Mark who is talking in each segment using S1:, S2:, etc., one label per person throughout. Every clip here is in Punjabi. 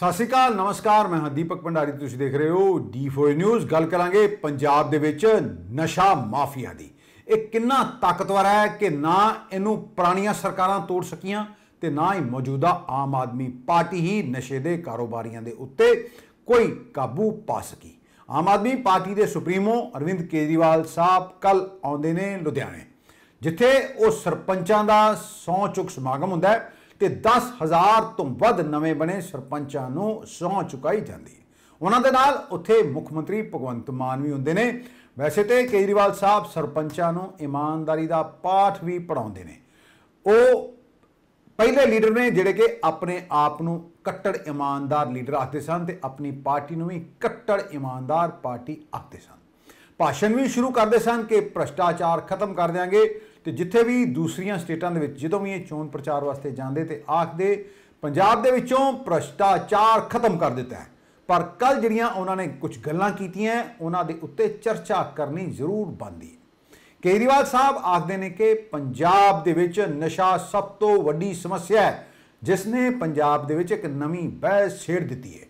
S1: ਸਤਿ ਸ਼੍ਰੀ ਅਕਾਲ ਨਮਸਕਾਰ ਮੈਂ ਹਾਂ ਦੀਪਕ ਭੰਡਾਰੀ ਤੁਸੀਂ ਦੇਖ ਰਹੇ ਹੋ ਡੀ4 ਨਿਊਜ਼ ਗੱਲ ਕਰਾਂਗੇ ਪੰਜਾਬ ਦੇ ਵਿੱਚ ਨਸ਼ਾ ਮਾਫੀਆ ਦੀ ਇਹ ਕਿੰਨਾ ਤਾਕਤਵਰ ਹੈ ਕਿ ਨਾ ਇਹਨੂੰ ਪੁਰਾਣੀਆਂ ਸਰਕਾਰਾਂ ਤੋੜ ਸਕੀਆਂ ਤੇ ਨਾ ਹੀ ਮੌਜੂਦਾ ਆਮ ਆਦਮੀ ਪਾਰਟੀ ਹੀ ਨਸ਼ੇ ਦੇ ਕਾਰੋਬਾਰੀਆਂ ਦੇ ਉੱਤੇ ਕੋਈ ਕਾਬੂ ਪਾ ਸਕੀ ਆਮ ਆਦਮੀ ਪਾਰਟੀ ਦੇ ਸੁਪਰੀਮੋ ਅਰਵਿੰਦ ਕੇਜਰੀਵਾਲ ਸਾਹਿਬ ਕੱਲ ਆਉਂਦੇ ਨੇ ਲੁਧਿਆਣੇ ਜਿੱਥੇ ਉਹ ਸਰਪੰਚਾਂ ਦਾ ਸੌ ਚੁੱਕ ਸਮਾਗਮ ਹੁੰਦਾ ਹੈ ਤੇ 10000 ਤੋਂ ਵੱਧ ਨਵੇਂ ਬਣੇ ਸਰਪੰਚਾਂ ਨੂੰ ਸੌਂ ਚੁਕਾਈ ਜਾਂਦੀ ਹੈ ਉਹਨਾਂ ਦੇ ਨਾਲ ਉੱਥੇ ਮੁੱਖ ਮੰਤਰੀ ਭਗਵੰਤ ਮਾਨ ਵੀ ਹੁੰਦੇ ਨੇ ਵੈਸੇ ਤੇ ਕੇਜਰੀਵਾਲ ਸਾਹਿਬ ਸਰਪੰਚਾਂ ਨੂੰ ਇਮਾਨਦਾਰੀ ਦਾ ਪਾਠ ਵੀ ਪੜਾਉਂਦੇ ਨੇ ਉਹ ਪਹਿਲੇ ਲੀਡਰ ਨੇ ਜਿਹੜੇ ਕਿ ਆਪਣੇ ਆਪ ਨੂੰ ਕੱਟੜ ਇਮਾਨਦਾਰ ਲੀਡਰ ਆਖਦੇ ਸਨ ਤੇ ਆਪਣੀ ਪਾਰਟੀ ਨੂੰ ਵੀ ਕੱਟੜ ਇਮਾਨਦਾਰ ਪਾਰਟੀ ਆਖਦੇ ਸਨ ਭਾਸ਼ਣ ਵੀ ਸ਼ੁਰੂ ਕਰਦੇ ਸਨ ਕਿ ਭ੍ਰਸ਼ਟਾਚਾਰ ਖਤਮ ਕਰ ਦੇਾਂਗੇ ਤੇ ਜਿੱਥੇ ਵੀ ਦੂਸਰੀਆਂ ਸਟੇਟਾਂ ਦੇ ਵਿੱਚ ਜਦੋਂ ਵੀ ਇਹ ਚੋਣ ਪ੍ਰਚਾਰ ਵਾਸਤੇ ਜਾਂਦੇ ਤੇ ਆਖਦੇ ਪੰਜਾਬ ਦੇ ਵਿੱਚੋਂ ਭ੍ਰਸ਼ਟਾਚਾਰ ਖਤਮ ਕਰ ਦਿੱਤਾ ਪਰ ਕੱਲ ਜਿਹੜੀਆਂ ਉਹਨਾਂ ਨੇ ਕੁਝ ਗੱਲਾਂ ਕੀਤੀਆਂ ਉਹਨਾਂ ਦੇ ਉੱਤੇ ਚਰਚਾ ਕਰਨੀ ਜ਼ਰੂਰ ਬੰਦੀ ਕੇਰੀਵਾਲ ਸਾਹਿਬ ਆਖਦੇ ਨੇ ਕਿ ਪੰਜਾਬ ਦੇ ਵਿੱਚ ਨਸ਼ਾ ਸਭ ਤੋਂ ਵੱਡੀ ਸਮੱਸਿਆ ਹੈ ਜਿਸ ਨੇ ਪੰਜਾਬ ਦੇ ਵਿੱਚ ਇੱਕ ਨਵੀਂ ਬਹਿਸ ਛੇੜ ਦਿੱਤੀ ਹੈ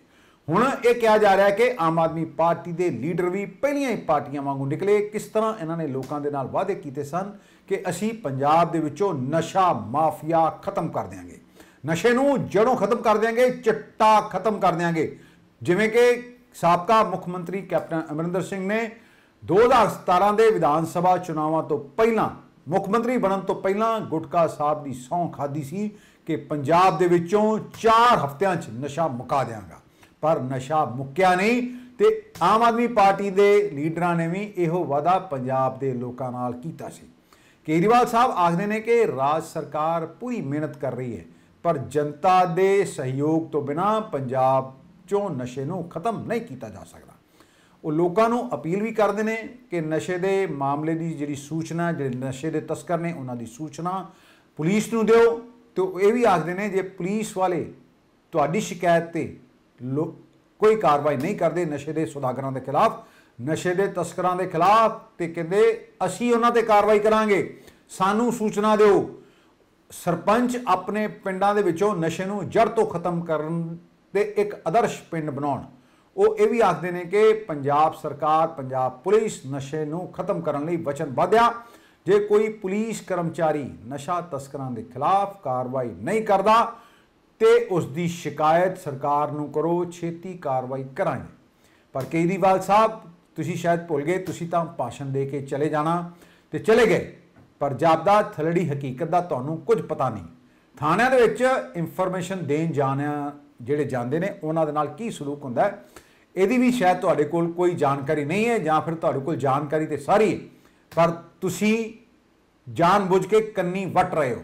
S1: ਹੁਣ ਇਹ ਕਿਹਾ ਜਾ ਰਿਹਾ ਹੈ ਕਿ ਆਮ ਆਦਮੀ ਪਾਰਟੀ ਦੇ ਲੀਡਰ ਵੀ ਪਹਿਲੀਆਂ ਹੀ ਪਾਰਟੀਆਂ ਵਾਂਗੂ ਨਿਕਲੇ ਕਿਸ ਤਰ੍ਹਾਂ ਇਹਨਾਂ ਨੇ ਲੋਕਾਂ ਦੇ ਨਾਲ ਵਾਅਦੇ ਕੀਤੇ ਸਨ ਕਿ ਅਸੀਂ ਪੰਜਾਬ ਦੇ ਵਿੱਚੋਂ ਨਸ਼ਾ ਮਾਫੀਆ ਖਤਮ ਕਰ ਦੇਾਂਗੇ ਨਸ਼ੇ ਨੂੰ ਜੜੋਂ ਖਤਮ ਕਰ ਦੇਾਂਗੇ ਚਿੱਟਾ ਖਤਮ ਕਰ ਦੇਾਂਗੇ ਜਿਵੇਂ ਕਿ ਸਾਬਕਾ ਮੁੱਖ ਮੰਤਰੀ ਕੈਪਟਨ ਅਮਰਿੰਦਰ ਸਿੰਘ ਨੇ 2017 ਦੇ ਵਿਧਾਨ ਸਭਾ ਚੁਣਾਵਾਂ ਤੋਂ ਪਹਿਲਾਂ ਮੁੱਖ ਮੰਤਰੀ ਬਣਨ ਤੋਂ ਪਹਿਲਾਂ ਗੁਟਕਾ ਸਾਹਿਬ ਦੀ ਸੌਂ ਖਾਦੀ ਸੀ ਕਿ ਪੰਜਾਬ ਦੇ ਵਿੱਚੋਂ 4 ਹਫ਼ਤਿਆਂ 'ਚ ਨਸ਼ਾ ਮੁਕਾ ਦੇਵਾਂਗਾ ਪਰ ਨਸ਼ਾ ਮੁੱਕਿਆ ਨਹੀਂ ਤੇ ਆਮ ਆਦਮੀ ਪਾਰਟੀ ਦੇ ਲੀਡਰਾਂ ਨੇ ਵੀ ਇਹੋ ਵਾਅਦਾ ਪੰਜਾਬ ਦੇ ਲੋਕਾਂ ਨਾਲ ਕੀਤਾ ਸੀ ਕੇਜਰੀਵਾਲ ਸਾਹਿਬ ਆਖਦੇ ਨੇ ਕਿ ਰਾਜ ਸਰਕਾਰ ਪੂਰੀ ਮਿਹਨਤ ਕਰ ਰਹੀ ਹੈ ਪਰ ਜਨਤਾ ਦੇ ਸਹਿਯੋਗ ਤੋਂ ਬਿਨਾ ਪੰਜਾਬ ਚੋਂ ਨਸ਼ੇ ਨੂੰ ਖਤਮ ਨਹੀਂ ਕੀਤਾ ਜਾ ਸਕਦਾ ਉਹ ਲੋਕਾਂ ਨੂੰ ਅਪੀਲ ਵੀ ਕਰਦੇ ਨੇ ਕਿ ਨਸ਼ੇ ਦੇ ਮਾਮਲੇ ਦੀ ਜਿਹੜੀ ਸੂਚਨਾ ਜਿਹੜੇ ਨਸ਼ੇ ਦੇ ਤਸਕਰ ਨੇ ਉਹਨਾਂ ਦੀ ਸੂਚਨਾ ਪੁਲਿਸ ਨੂੰ ਦਿਓ ਤੇ ਇਹ ਵੀ ਆਖਦੇ ਨੇ ਜੇ ਪੁਲਿਸ ਵਾਲੇ ਤੁਹਾਡੀ ਸ਼ਿਕਾਇਤ ਤੇ ਕੋਈ ਕਾਰਵਾਈ ਨਹੀਂ ਕਰਦੇ ਨਸ਼ੇ ਦੇ ਸੁਦਾਗਰਾਂ ਦੇ ਖਿਲਾਫ ਨਸ਼ੇ ਦੇ ਤਸਕਰਾਂ ਦੇ ਖਿਲਾਫ ਤੇ ਕਹਿੰਦੇ ਅਸੀਂ ਉਹਨਾਂ ਤੇ ਕਾਰਵਾਈ ਕਰਾਂਗੇ ਸਾਨੂੰ ਸੂਚਨਾ ਦਿਓ ਸਰਪੰਚ ਆਪਣੇ ਪਿੰਡਾਂ ਦੇ ਵਿੱਚੋਂ ਨਸ਼ੇ ਨੂੰ ਜੜ ਤੋਂ ਖਤਮ ਕਰਨ ਤੇ ਇੱਕ ਆਦਰਸ਼ ਪਿੰਡ ਬਣਾਉਣ ਉਹ ਇਹ ਵੀ ਆਖਦੇ ਨੇ ਕਿ ਪੰਜਾਬ ਸਰਕਾਰ ਪੰਜਾਬ ਪੁਲਿਸ ਨਸ਼ੇ ਨੂੰ ਖਤਮ ਕਰਨ ਲਈ ਵਚਨਬੱਧ ਆ ਜੇ ਕੋਈ ਪੁਲਿਸ ਕਰਮਚਾਰੀ ਨਸ਼ਾ ਤਸਕਰਾਂ ਦੇ ਖਿਲਾਫ ਕਾਰਵਾਈ ਨਹੀਂ ਕਰਦਾ ਤੇ ਉਸ ਦੀ ਸ਼ਿਕਾਇਤ ਸਰਕਾਰ ਨੂੰ ਕਰੋ ਛੇਤੀ ਕਾਰਵਾਈ ਕਰਾਂਗੇ ਪਰ ਕੇਜਰੀਵਾਲ ਸਾਹਿਬ ਤੁਸੀਂ ਸ਼ਾਇਦ ਭੁੱਲ ਗਏ ਤੁਸੀਂ ਤਾਂ ਭਾਸ਼ਣ ਦੇ ਕੇ ਚਲੇ ਜਾਣਾ ਤੇ ਚਲੇ ਗਏ ਪਰ ਜਾਬਦਾ ਥਲੜੀ ਹਕੀਕਤ ਦਾ ਤੁਹਾਨੂੰ ਕੁਝ ਪਤਾ ਨਹੀਂ ਥਾਣਿਆਂ ਦੇ ਵਿੱਚ ਇਨਫੋਰਮੇਸ਼ਨ ਦੇਣ ਜਾਣਿਆ ਜਿਹੜੇ ਜਾਂਦੇ ਨੇ ਉਹਨਾਂ ਦੇ ਨਾਲ ਕੀ ਸਲੂਕ ਹੁੰਦਾ ਹੈ ਇਹਦੀ ਵੀ ਸ਼ਾਇਦ ਤੁਹਾਡੇ ਕੋਲ ਕੋਈ ਜਾਣਕਾਰੀ ਨਹੀਂ ਹੈ ਜਾਂ ਫਿਰ ਤੁਹਾਡੇ ਕੋਲ ਜਾਣਕਾਰੀ ਤੇ ਸਾਰੀ ਹੈ ਪਰ ਤੁਸੀਂ ਜਾਣਬੁੱਝ ਕੇ ਕੰਨੀ ਵਟ ਰਹੇ ਹੋ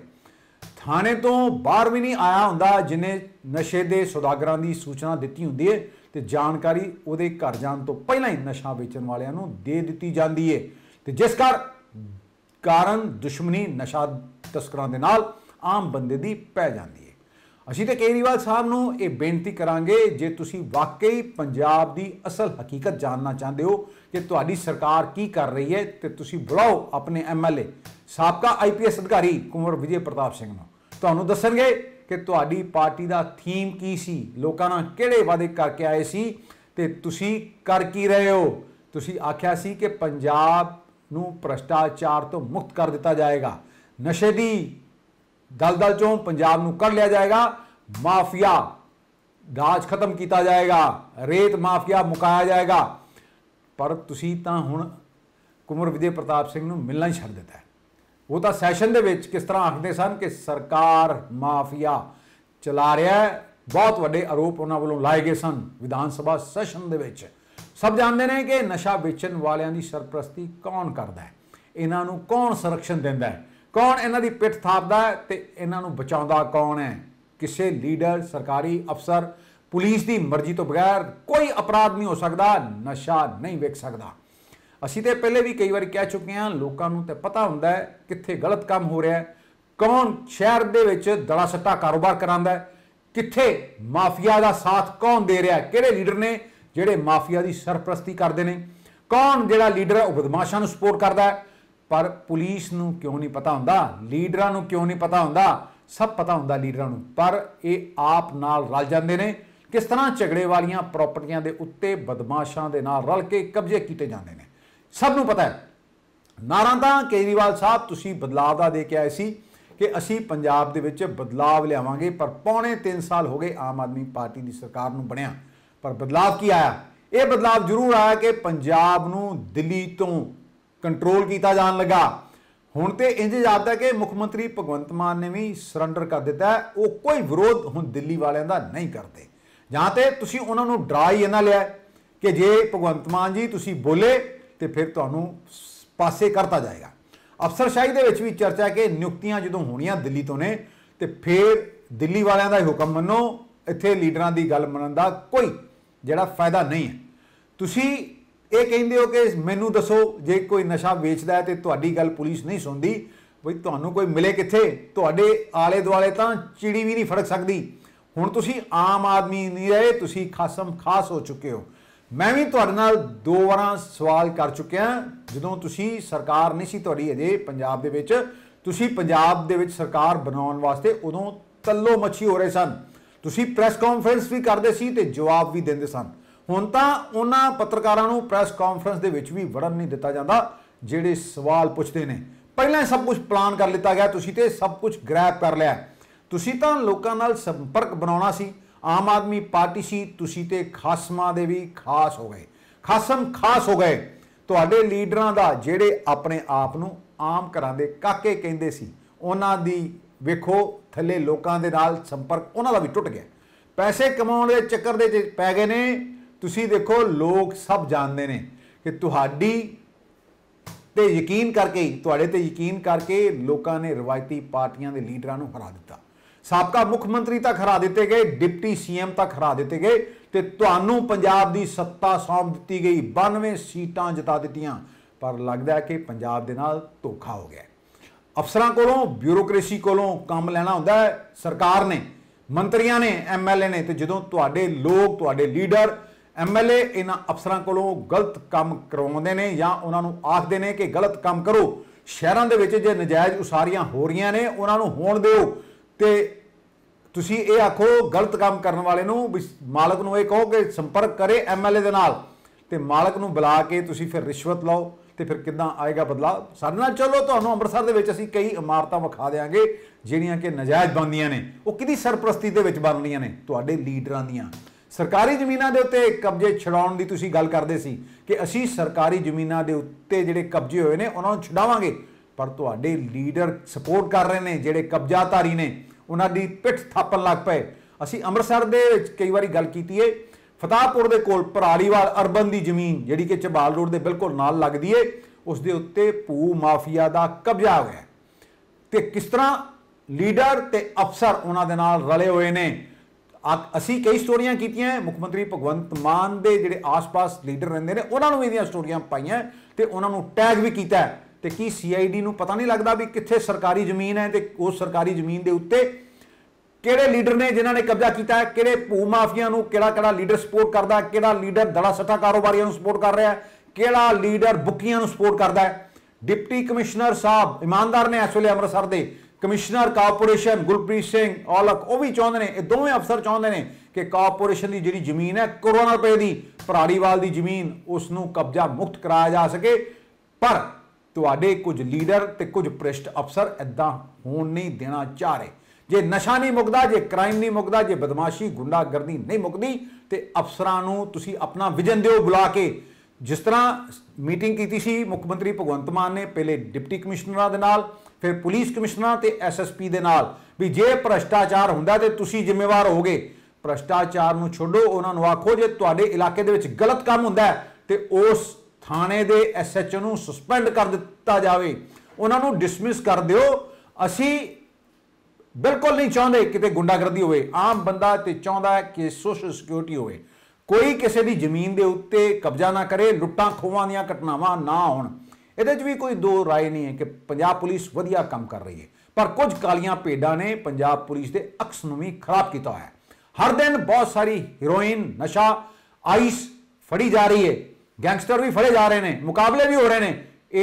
S1: ਥਾਣੇ ਤੋਂ ਬਾਹਰ ਵੀ ਨਹੀਂ ਆਇਆ ਹੁੰਦਾ ਜਿਨੇ ਨਸ਼ੇ ਦੇ ਸੌਦਾਗਰਾਂ ਦੀ ਸੂਚਨਾ ਦਿੱਤੀ ਹੁੰਦੀ ਹੈ ਤੇ ਜਾਣਕਾਰੀ ਉਹਦੇ ਘਰ ਜਾਣ ਤੋਂ ਪਹਿਲਾਂ ਹੀ ਨਸ਼ਾ ਵੇਚਣ ਵਾਲਿਆਂ ਨੂੰ ਦੇ ਦਿੱਤੀ ਜਾਂਦੀ ਏ ਤੇ ਜਿਸ ਕਰ ਕਾਰਨ ਦੁਸ਼ਮਣੀ ਨਸ਼ਾ ਤਸਕਰਾਂ ਦੇ ਨਾਲ ਆਮ ਬੰਦੇ ਦੀ ਪੈ ਜਾਂਦੀ ਏ ਅਸੀਂ ਤੇ ਕੇਰੀਵਾਲ ਸਾਹਿਬ ਨੂੰ ਇਹ ਬੇਨਤੀ ਕਰਾਂਗੇ ਜੇ ਤੁਸੀਂ ਵਾਕਈ ਪੰਜਾਬ ਦੀ ਅਸਲ ਹਕੀਕਤ ਜਾਣਨਾ ਚਾਹੁੰਦੇ ਹੋ ਕਿ ਤੁਹਾਡੀ ਸਰਕਾਰ ਕੀ ਕਰ ਰਹੀ ਹੈ ਤੇ ਤੁਸੀਂ ਬੁਲਾਓ ਆਪਣੇ ਐਮਐਲਏ ਸਾਬਕਾ ਆਈਪੀਐਸ ਅਧਿਕਾਰੀ ਕੁਮਰ ਵਿਜੇ ਪ੍ਰਤਾਪ ਸਿੰਘ ਨੂੰ ਤੁਹਾਨੂੰ ਦੱਸਣਗੇ ਕਿ ਤੁਹਾਡੀ ਪਾਰਟੀ ਦਾ ਥੀਮ ਕੀ ਸੀ ਲੋਕਾਂ ਨਾਲ ਕਿਹੜੇ ਵਾਅਦੇ ਕਰਕੇ ਆਏ ਸੀ ਤੇ ਤੁਸੀਂ ਕਰ ਕੀ ਰਹੇ ਹੋ ਤੁਸੀਂ ਆਖਿਆ ਸੀ ਕਿ ਪੰਜਾਬ ਨੂੰ ਭ੍ਰਸ਼ਟਾਚਾਰ ਤੋਂ ਮੁਕਤ ਕਰ ਦਿੱਤਾ ਜਾਏਗਾ ਨਸ਼ੇ ਦੀ ਦਲਦਲ ਚੋਂ ਪੰਜਾਬ ਨੂੰ ਕੱਢ ਲਿਆ ਜਾਏਗਾ ਮਾਫੀਆ ਰਾਜ ਖਤਮ ਕੀਤਾ ਜਾਏਗਾ ਰੇਤ ਮਾਫੀਆ ਮੁਕਾਇਆ ਜਾਏਗਾ ਪਰ ਤੁਸੀਂ ਤਾਂ ਹੁਣ ਕੁਮਰ ਵਿਦੇ ਪ੍ਰਤਾਪ ਸਿੰਘ ਨੂੰ ਮਿਲਣਾ ਹੀ ਛੱਡ ਦਿੱਤਾ ਉਹ ਤਾਂ ਸੈਸ਼ਨ ਦੇ ਵਿੱਚ ਕਿਸ ਤਰ੍ਹਾਂ ਆਖਦੇ ਸਨ ਕਿ ਸਰਕਾਰ ਮਾਫੀਆ ਚਲਾ ਰਿਹਾ ਹੈ ਬਹੁਤ ਵੱਡੇ ਆਰੋਪ ਉਹਨਾਂ ਵੱਲੋਂ ਲਾਏ ਗਏ ਸਨ ਵਿਧਾਨ ਸਭਾ ਸੈਸ਼ਨ ਦੇ ਵਿੱਚ ਸਭ ਜਾਣਦੇ ਨੇ ਕਿ ਨਸ਼ਾ ਵੇਚਣ ਵਾਲਿਆਂ ਦੀ ਸਰਪ੍ਰਸਤੀ ਕੌਣ ਕਰਦਾ ਹੈ ਇਹਨਾਂ ਨੂੰ ਕੌਣ ਸੰਰਕਸ਼ਣ ਦਿੰਦਾ ਹੈ ਕੌਣ ਇਹਨਾਂ ਦੀ ਪਿੱਠ ਥਾਪਦਾ ਹੈ ਤੇ ਇਹਨਾਂ ਨੂੰ ਬਚਾਉਂਦਾ ਕੌਣ ਹੈ ਕਿਸੇ ਲੀਡਰ ਸਰਕਾਰੀ ਅਫਸਰ ਪੁਲਿਸ ਦੀ ਮਰਜ਼ੀ ਤੋਂ ਬਗੈਰ ਕੋਈ ਅਪਰਾਧ ਨਹੀਂ ਹੋ ਸਕਦਾ ਨਸ਼ਾ ਨਹੀਂ ਵੇਚ ਸਕਦਾ ਅਸੀਂ ਤੇ ਪਹਿਲੇ ਵੀ ਕਈ ਵਾਰ ਕਹਿ ਚੁੱਕੇ ਹਾਂ ਲੋਕਾਂ ਨੂੰ ਤੇ ਪਤਾ ਹੁੰਦਾ ਹੈ ਕਿੱਥੇ ਗਲਤ ਕੰਮ ਹੋ ਰਿਹਾ ਹੈ ਕੌਣ ਸ਼ਹਿਰ ਦੇ ਵਿੱਚ ਦੜਾ ਸੱਟਾ ਕਾਰੋਬਾਰ ਕਰਾਂਦਾ ਹੈ ਕਿੱਥੇ ਮਾਫੀਆ ਦਾ ਸਾਥ ਕੌਣ ਦੇ ਰਿਹਾ ਕਿਹੜੇ ਲੀਡਰ ਨੇ ਜਿਹੜੇ ਮਾਫੀਆ ਦੀ ਸਰਪ੍ਰਸਤੀ ਕਰਦੇ ਨੇ ਕੌਣ ਜਿਹੜਾ ਲੀਡਰ ਹੈ ਉਹ ਬਦਮਾਸ਼ਾਂ ਨੂੰ ਸਪੋਰਟ ਕਰਦਾ ਹੈ ਪਰ ਪੁਲਿਸ ਨੂੰ ਕਿਉਂ ਨਹੀਂ ਪਤਾ ਹੁੰਦਾ ਲੀਡਰਾਂ ਨੂੰ ਕਿਉਂ ਨਹੀਂ ਪਤਾ ਹੁੰਦਾ ਸਭ ਪਤਾ ਹੁੰਦਾ ਲੀਡਰਾਂ ਨੂੰ ਪਰ ਇਹ ਆਪ ਨਾਲ ਰਲ ਜਾਂਦੇ ਨੇ ਕਿਸ ਤਰ੍ਹਾਂ ਝਗੜੇ ਵਾਲੀਆਂ ਪ੍ਰਾਪਰਟੀਆਂ ਦੇ ਉੱਤੇ ਬਦਮਾਸ਼ਾਂ ਦੇ ਨਾਲ ਰਲ ਕੇ ਕਬਜ਼ੇ ਕੀਤੇ ਜਾਂਦੇ ਨੇ ਸਭ ਨੂੰ ਪਤਾ ਹੈ ਨਾਰਾਂ ਤਾਂ ਕੇਜਰੀਵਾਲ ਸਾਹਿਬ ਤੁਸੀਂ ਬਦਲਾਅ ਦਾ ਦੇ ਕੇ ਆਏ ਸੀ ਕਿ ਅਸੀਂ ਪੰਜਾਬ ਦੇ ਵਿੱਚ ਬਦਲਾਅ ਲਿਆਵਾਂਗੇ ਪਰ ਪੌਣੇ 3 ਸਾਲ ਹੋ ਗਏ ਆਮ ਆਦਮੀ ਪਾਰਟੀ ਦੀ ਸਰਕਾਰ ਨੂੰ ਬਣਿਆ ਪਰ ਬਦਲਾਅ ਕੀ ਆਇਆ ਇਹ ਬਦਲਾਅ ਜ਼ਰੂਰ ਆਇਆ ਕਿ ਪੰਜਾਬ ਨੂੰ ਦਿੱਲੀ ਤੋਂ ਕੰਟਰੋਲ ਕੀਤਾ ਜਾਣ ਲੱਗਾ ਹੁਣ ਤੇ ਇੰਜ ਜਾਂਦਾ ਕਿ ਮੁੱਖ ਮੰਤਰੀ ਭਗਵੰਤ ਮਾਨ ਨੇ ਵੀ ਸਰੈਂਡਰ ਕਰ ਦਿੱਤਾ ਉਹ ਕੋਈ ਵਿਰੋਧ ਹੁਣ ਦਿੱਲੀ ਵਾਲਿਆਂ ਦਾ ਨਹੀਂ ਕਰਦੇ ਜਾਂ ਤੇ ਤੁਸੀਂ ਉਹਨਾਂ ਨੂੰ ਡਰਾ ਹੀ ਇਹਨਾਂ ਲਿਆ ਕਿ ਜੇ ਭਗਵੰਤ ਮਾਨ ਜੀ ਤੁਸੀਂ ਬੋਲੇ ਤੇ ਫਿਰ ਤੁਹਾਨੂੰ ਪਾਸੇ ਕਰਤਾ ਜਾਏਗਾ ਅਫਸਰਸ਼ਾਹੀ ਦੇ ਵਿੱਚ ਵੀ ਚਰਚਾ ਹੈ ਕਿ ਨਿਯੁਕਤੀਆਂ ਜਦੋਂ ਹੋਣੀਆਂ ਦਿੱਲੀ ਤੋਂ ਨੇ ਤੇ ਫਿਰ ਦਿੱਲੀ ਵਾਲਿਆਂ ਦਾ ਹੁਕਮ ਮੰਨੋ ਇੱਥੇ ਲੀਡਰਾਂ ਦੀ ਗੱਲ ਮੰਨਣ ਦਾ ਕੋਈ ਜਿਹੜਾ ਫਾਇਦਾ ਨਹੀਂ ਹੈ ਤੁਸੀਂ ਇਹ ਕਹਿੰਦੇ ਹੋ ਕਿ ਮੈਨੂੰ ਦੱਸੋ ਜੇ ਕੋਈ ਨਸ਼ਾ ਵੇਚਦਾ ਹੈ ਤੇ ਤੁਹਾਡੀ ਗੱਲ ਪੁਲਿਸ ਨਹੀਂ ਸੁਣਦੀ ਬਈ ਤੁਹਾਨੂੰ ਕੋਈ ਮਿਲੇ ਕਿੱਥੇ ਤੁਹਾਡੇ ਆਲੇ ਦੁਆਲੇ ਤਾਂ ਚਿੜੀ ਵੀ ਨਹੀਂ ਫੜਕ ਸਕਦੀ ਹੁਣ ਤੁਸੀਂ ਆਮ ਆਦਮੀ ਨਹੀਂ ਰਹੇ ਤੁਸੀਂ ਖਾਸਮ ਖਾਸ ਹੋ ਚੁੱਕੇ ਹੋ ਮੈਂ ਵੀ ਤੁਹਾਡੇ ਨਾਲ ਦੋ ਵਾਰਾਂ ਸਵਾਲ ਕਰ ਚੁੱਕਿਆ ਜਦੋਂ ਤੁਸੀਂ ਸਰਕਾਰ ਨਹੀਂ ਸੀ ਤੁਹਾਡੀ ਅਜੇ ਪੰਜਾਬ ਦੇ ਵਿੱਚ ਤੁਸੀਂ ਪੰਜਾਬ ਦੇ ਵਿੱਚ ਸਰਕਾਰ ਬਣਾਉਣ ਵਾਸਤੇ ਉਦੋਂ ਤੱਲੋ ਮੱਛੀ ਹੋ ਰਹੇ ਸਨ ਤੁਸੀਂ ਪ੍ਰੈਸ ਕਾਨਫਰੰਸ ਵੀ ਕਰਦੇ ਸੀ ਤੇ ਜਵਾਬ ਵੀ ਦਿੰਦੇ ਸਨ ਹੁਣ ਤਾਂ ਉਹਨਾਂ ਪੱਤਰਕਾਰਾਂ ਨੂੰ ਪ੍ਰੈਸ ਕਾਨਫਰੰਸ ਦੇ ਵਿੱਚ ਵੀ ਵੜਨ ਨਹੀਂ ਦਿੱਤਾ ਜਾਂਦਾ ਜਿਹੜੇ ਸਵਾਲ ਪੁੱਛਦੇ ਨੇ ਪਹਿਲਾਂ ਸਭ ਕੁਝ ਪਲਾਨ ਕਰ ਲਿੱਤਾ ਗਿਆ ਤੁਸੀਂ ਤੇ ਸਭ ਕੁਝ ਗ੍ਰੈਬ ਕਰ ਲਿਆ ਤੁਸੀਂ ਤਾਂ ਲੋਕਾਂ ਨਾਲ ਸੰਪਰਕ ਬਣਾਉਣਾ ਸੀ ਆਮ ਆਦਮੀ ਪਾਰਟੀ ਸੀ ਤੁਸੀਂ ਤੇ ਖਾਸਮਾਂ ਦੇ ਵੀ ਖਾਸ ਹੋ ਗਏ ਖਾਸਮ ਖਾਸ ਹੋ ਗਏ ਤੁਹਾਡੇ ਲੀਡਰਾਂ ਦਾ ਜਿਹੜੇ ਆਪਣੇ ਆਪ ਨੂੰ ਆਮ ਘਰਾਂ ਦੇ ਕਾਕੇ ਕਹਿੰਦੇ ਸੀ ਉਹਨਾਂ ਦੀ ਵੇਖੋ ਥੱਲੇ ਲੋਕਾਂ ਦੇ ਨਾਲ ਸੰਪਰਕ ਉਹਨਾਂ ਦਾ ਵੀ ਟੁੱਟ ਗਿਆ ਪੈਸੇ ਕਮਾਉਣ ਦੇ ਚੱਕਰ ਦੇ ਵਿੱਚ ਪੈ ਗਏ ਨੇ ਤੁਸੀਂ ਦੇਖੋ ਲੋਕ ਸਭ ਜਾਣਦੇ ਨੇ ਕਿ ਤੁਹਾਡੀ ਤੇ ਯਕੀਨ ਕਰਕੇ ਤੁਹਾਡੇ ਤੇ ਯਕੀਨ ਕਰਕੇ ਲੋਕਾਂ ਨੇ ਰਵਾਇਤੀ ਪਾਰਟੀਆਂ ਦੇ ਲੀਡਰਾਂ ਨੂੰ ਹਰਾ ਦਿੱਤਾ ਸਾਬਕਾ ਮੁੱਖ ਮੰਤਰੀ ਤੱਕ ਖੜਾ ਦਿੱਤੇ ਗਏ ਡਿਪਟੀ ਸੀਐਮ ਤੱਕ ਖੜਾ ਦਿੱਤੇ ਗਏ ਤੇ ਤੁਹਾਨੂੰ ਪੰਜਾਬ ਦੀ ਸੱਤਾ ਸੌਂਪ ਦਿੱਤੀ ਗਈ 92 ਸੀਟਾਂ ਜਿਤਾ ਦਿੱਤੀਆਂ ਪਰ ਲੱਗਦਾ ਹੈ ਕਿ ਪੰਜਾਬ ਦੇ ਨਾਲ ਧੋਖਾ ਹੋ ਗਿਆ ਅਫਸਰਾਂ ਕੋਲੋਂ ਬਿਊਰੋਕ੍ਰੇਸੀ ਕੋਲੋਂ ਕੰਮ ਲੈਣਾ ਹੁੰਦਾ ਹੈ ਸਰਕਾਰ ਨੇ ਮੰਤਰੀਆਂ ਨੇ ਐਮਐਲਏ ਨੇ ਤੇ ਜਦੋਂ ਤੁਹਾਡੇ ਲੋਕ ਤੁਹਾਡੇ ਲੀਡਰ ਐਮਐਲਏ ਇਹਨਾਂ ਅਫਸਰਾਂ ਕੋਲੋਂ ਗਲਤ ਕੰਮ ਕਰਵਾਉਂਦੇ ਨੇ ਜਾਂ ਉਹਨਾਂ ਨੂੰ ਆਖਦੇ ਨੇ ਕਿ ਗਲਤ ਕੰਮ ਕਰੋ ਸ਼ਹਿਰਾਂ ਦੇ ਵਿੱਚ ਜੇ ਨਜਾਇਜ਼ ਉਸਾਰੀਆਂ ਹੋ ਰਹੀਆਂ ਨੇ ਉਹਨਾਂ ਨੂੰ ਹੋਣ ਦਿਓ ਤੇ ਤੁਸੀਂ ਇਹ ਆਖੋ ਗਲਤ ਕੰਮ ਕਰਨ ਵਾਲੇ ਨੂੰ ਮਾਲਕ ਨੂੰ ਇਹ ਕਹੋ ਕਿ ਸੰਪਰਕ ਕਰੇ ਐਮਐਲਏ ਦੇ ਨਾਲ ਤੇ ਮਾਲਕ ਨੂੰ ਬੁਲਾ ਕੇ ਤੁਸੀਂ ਫਿਰ ਰਿਸ਼ਵਤ ਲਓ ਤੇ ਫਿਰ ਕਿੱਦਾਂ ਆਏਗਾ ਬਦਲਾ ਸਾਡੇ ਨਾਲ ਚਲੋ ਤੁਹਾਨੂੰ ਅੰਮ੍ਰਿਤਸਰ ਦੇ ਵਿੱਚ ਅਸੀਂ ਕਈ ਇਮਾਰਤਾਂ ਵਿਖਾ ਦੇਾਂਗੇ ਜਿਹੜੀਆਂ ਕਿ ਨਜਾਇਜ਼ ਬਣਦੀਆਂ ਨੇ ਉਹ ਕਿਹਦੀ ਸਰਪ੍ਰਸਤੀ ਦੇ ਵਿੱਚ ਬਣਦੀਆਂ ਨੇ ਤੁਹਾਡੇ ਲੀਡਰਾਂ ਦੀਆਂ ਸਰਕਾਰੀ ਜ਼ਮੀਨਾਂ ਦੇ ਉੱਤੇ ਕਬਜ਼ੇ ਛਡਾਉਣ ਦੀ ਤੁਸੀਂ ਗੱਲ ਕਰਦੇ ਸੀ ਕਿ ਅਸੀਂ ਸਰਕਾਰੀ ਜ਼ਮੀਨਾਂ ਦੇ ਉੱਤੇ ਜਿਹੜੇ ਕਬਜ਼ੇ ਹੋਏ ਨੇ ਉਹਨਾਂ ਨੂੰ ਛਡਾਵਾਂਗੇ ਪਰ ਤੁਹਾਡੇ ਲੀਡਰ ਸਪੋਰਟ ਕਰ ਰਹੇ ਨੇ ਜਿਹੜੇ ਕਬਜ਼ਾਧਾਰੀ ਨੇ ਉਹਨਾਂ ਦੀ ਪਿੱਠ ਥਾਪਣ ਲੱਗ ਪਏ ਅਸੀਂ ਅੰਮ੍ਰਿਤਸਰ ਦੇ ਵਿੱਚ ਕਈ ਵਾਰੀ ਗੱਲ ਕੀਤੀ ਏ ਫਤਾਹਪੁਰ ਦੇ ਕੋਲ ਪਰਾਲੀਵਾਲ ਅਰਬਨ ਦੀ ਜ਼ਮੀਨ ਜਿਹੜੀ ਕਿ ਚਬਾਲ ਰੋਡ ਦੇ ਬਿਲਕੁਲ ਨਾਲ ਲੱਗਦੀ ਏ ਉਸ ਦੇ ਉੱਤੇ ਭੂ ਮਾਫੀਆ ਦਾ ਕਬਜ਼ਾ ਹੋਇਆ ਤੇ ਕਿਸ ਤਰ੍ਹਾਂ ਲੀਡਰ ਤੇ ਅਫਸਰ ਉਹਨਾਂ ਦੇ ਨਾਲ ਰਲੇ ਹੋਏ ਨੇ ਅਸੀਂ ਕਈ ਸਟੋਰੀਆਂ ਕੀਤੀਆਂ ਮੁੱਖ ਮੰਤਰੀ ਭਗਵੰਤ ਮਾਨ ਦੇ ਜਿਹੜੇ ਆਸ-ਪਾਸ ਲੀਡਰ ਰਹਿੰਦੇ ਨੇ ਉਹਨਾਂ ਨੂੰ ਵੀ ਇਹਦੀਆਂ ਸਟੋਰੀਆਂ ਪਾਈਆਂ ਤੇ ਉਹਨਾਂ ਨੂੰ ਟੈਗ ਵੀ ਕੀਤਾ ਤੇ ਕੀ ਸੀਆਈਡੀ ਨੂੰ ਪਤਾ ਨਹੀਂ ਲੱਗਦਾ ਵੀ ਕਿੱਥੇ ਸਰਕਾਰੀ ਜ਼ਮੀਨ ਹੈ ਤੇ ਉਸ ਸਰਕਾਰੀ ਜ਼ਮੀਨ ਦੇ ਉੱਤੇ ਕਿਹੜੇ ਲੀਡਰ ਨੇ ਜਿਨ੍ਹਾਂ ਨੇ ਕਬਜ਼ਾ ਕੀਤਾ ਹੈ ਕਿਹੜੇ ਭੂ ਮਾਫੀਆ ਨੂੰ ਕਿਹੜਾ ਕਿਹੜਾ ਲੀਡਰ ਸਪੋਰਟ ਕਰਦਾ ਹੈ ਕਿਹੜਾ ਲੀਡਰ ਦਲਾ ਸੱਟਾ ਕਾਰੋਬਾਰੀਆਂ ਨੂੰ ਸਪੋਰਟ ਕਰ ਰਿਹਾ ਹੈ ਕਿਹੜਾ ਲੀਡਰ ਬੁੱਕੀਆਂ ਨੂੰ ਸਪੋਰਟ ਕਰਦਾ ਹੈ ਡਿਪਟੀ ਕਮਿਸ਼ਨਰ ਸਾਹਿਬ ਇਮਾਨਦਾਰ ਨੇ ਇਸ ਵੇਲੇ ਅੰਮ੍ਰਿਤਸਰ ਦੇ ਕਮਿਸ਼ਨਰ ਕਾਰਪੋਰੇਸ਼ਨ ਗੁਰਪ੍ਰੀਤ ਸਿੰਘ ਔਲਕ ਉਹ ਵੀ ਚਾਹੁੰਦੇ ਨੇ ਇਹ ਦੋਵੇਂ ਅਫਸਰ ਚਾਹੁੰਦੇ ਨੇ ਕਿ ਕਾਰਪੋਰੇਸ਼ਨ ਦੀ ਜਿਹੜੀ ਜ਼ਮੀਨ ਹੈ ਕਰੋਨਾ ਰੁਪਏ ਦੀ ਭਰਾੜੀਵਾਲ ਦੀ ਜ਼ਮੀਨ ਉਸ ਨੂੰ ਕਬਜ਼ਾ ਮੁਕਤ ਕਰਾਇਆ ਜਾ ਸਕੇ ਪਰ ਤੁਹਾਡੇ ਕੁਝ ਲੀਡਰ ਤੇ ਕੁਝ ਪ੍ਰਿਸ਼ਟ ਅਫਸਰ ਇਦਾਂ ਹੋਣ ਨਹੀਂ ਦੇਣਾ ਚਾਹ ਰਹੇ ਜੇ ਨਸ਼ਾ ਨਹੀਂ ਮੁਕਦਾ ਜੇ ਕ੍ਰਾਈਮ ਨਹੀਂ ਮੁਕਦਾ ਜੇ ਬਦਮਾਸ਼ੀ ਗੁੰਡਾਗਰਦੀ ਨਹੀਂ ਮੁਕਦੀ ਤੇ ਅਫਸਰਾਂ ਨੂੰ ਤੁਸੀਂ ਆਪਣਾ ਵਿਜਨ ਦਿਓ ਬੁਲਾ ਕੇ ਜਿਸ ਤਰ੍ਹਾਂ ਮੀਟਿੰਗ ਕੀਤੀ ਸੀ ਮੁੱਖ ਮੰਤਰੀ ਭਗਵੰਤ ਮਾਨ ਨੇ ਪਹਿਲੇ ਡਿਪਟੀ ਕਮਿਸ਼ਨਰਾਂ ਦੇ ਨਾਲ ਫਿਰ ਪੁਲਿਸ ਕਮਿਸ਼ਨਰਾਂ ਤੇ ਐਸਐਸਪੀ ਦੇ ਨਾਲ ਵੀ ਜੇ ਭ੍ਰਸ਼ਟਾਚਾਰ ਹੁੰਦਾ ਤੇ ਤੁਸੀਂ ਜ਼ਿੰਮੇਵਾਰ ਹੋਗੇ ਭ੍ਰਸ਼ਟਾਚਾਰ ਨੂੰ ਛੱਡੋ ਉਹਨਾਂ ਨੂੰ ਆਖੋ ਜੇ ਤੁਹਾਡੇ ਇਲਾਕੇ ਦੇ ਵਿੱਚ ਗਲਤ ਕੰਮ ਹੁੰਦਾ ਤੇ ਉਸ ਥਾਣੇ ਦੇ ਐਸਐਚਓ ਨੂੰ ਸਸਪੈਂਡ ਕਰ ਦਿੱਤਾ ਜਾਵੇ ਉਹਨਾਂ ਨੂੰ ਡਿਸਮਿਸ ਕਰ ਦਿਓ ਅਸੀਂ ਬਿਲਕੁਲ ਨਹੀਂ ਚਾਹੁੰਦੇ ਕਿਤੇ ਗੁੰਡਾਗਰਦੀ ਹੋਵੇ ਆਮ ਬੰਦਾ ਤੇ ਚਾਹੁੰਦਾ ਹੈ ਕਿ ਸੋਸ਼ਲ ਸਿਕਿਉਰਿਟੀ ਹੋਵੇ ਕੋਈ ਕਿਸੇ ਦੀ ਜ਼ਮੀਨ ਦੇ ਉੱਤੇ ਕਬਜ਼ਾ ਨਾ ਕਰੇ ਲੁੱਟਾਂ ਖੋਹਾਂ ਦੀਆਂ ਘਟਨਾਵਾਂ ਨਾ ਹੋਣ ਇਹਦੇ 'ਚ ਵੀ ਕੋਈ ਦੋ رائے ਨਹੀਂ ਹੈ ਕਿ ਪੰਜਾਬ ਪੁਲਿਸ ਵਧੀਆ ਕੰਮ ਕਰ ਰਹੀ ਹੈ ਪਰ ਕੁਝ ਕਾਲੀਆਂ ਭੇਡਾਂ ਨੇ ਪੰਜਾਬ ਪੁਲਿਸ ਦੇ ਅਕਸ ਨੂੰ ਵੀ ਖਰਾਬ ਕੀਤਾ ਹੋਇਆ ਹੈ ਹਰ ਦਿਨ ਬਹੁਤ ਸਾਰੀ ਹੀਰੋਇਨ ਨਸ਼ਾ ਆਈਸ ਫੜੀ ਜਾ ਰਹੀ ਹੈ ਗੈਂਗਸਟਰ ਵੀ ਫੜੇ ਜਾ ਰਹੇ ਨੇ ਮੁਕਾਬਲੇ ਵੀ ਹੋ ਰਹੇ ਨੇ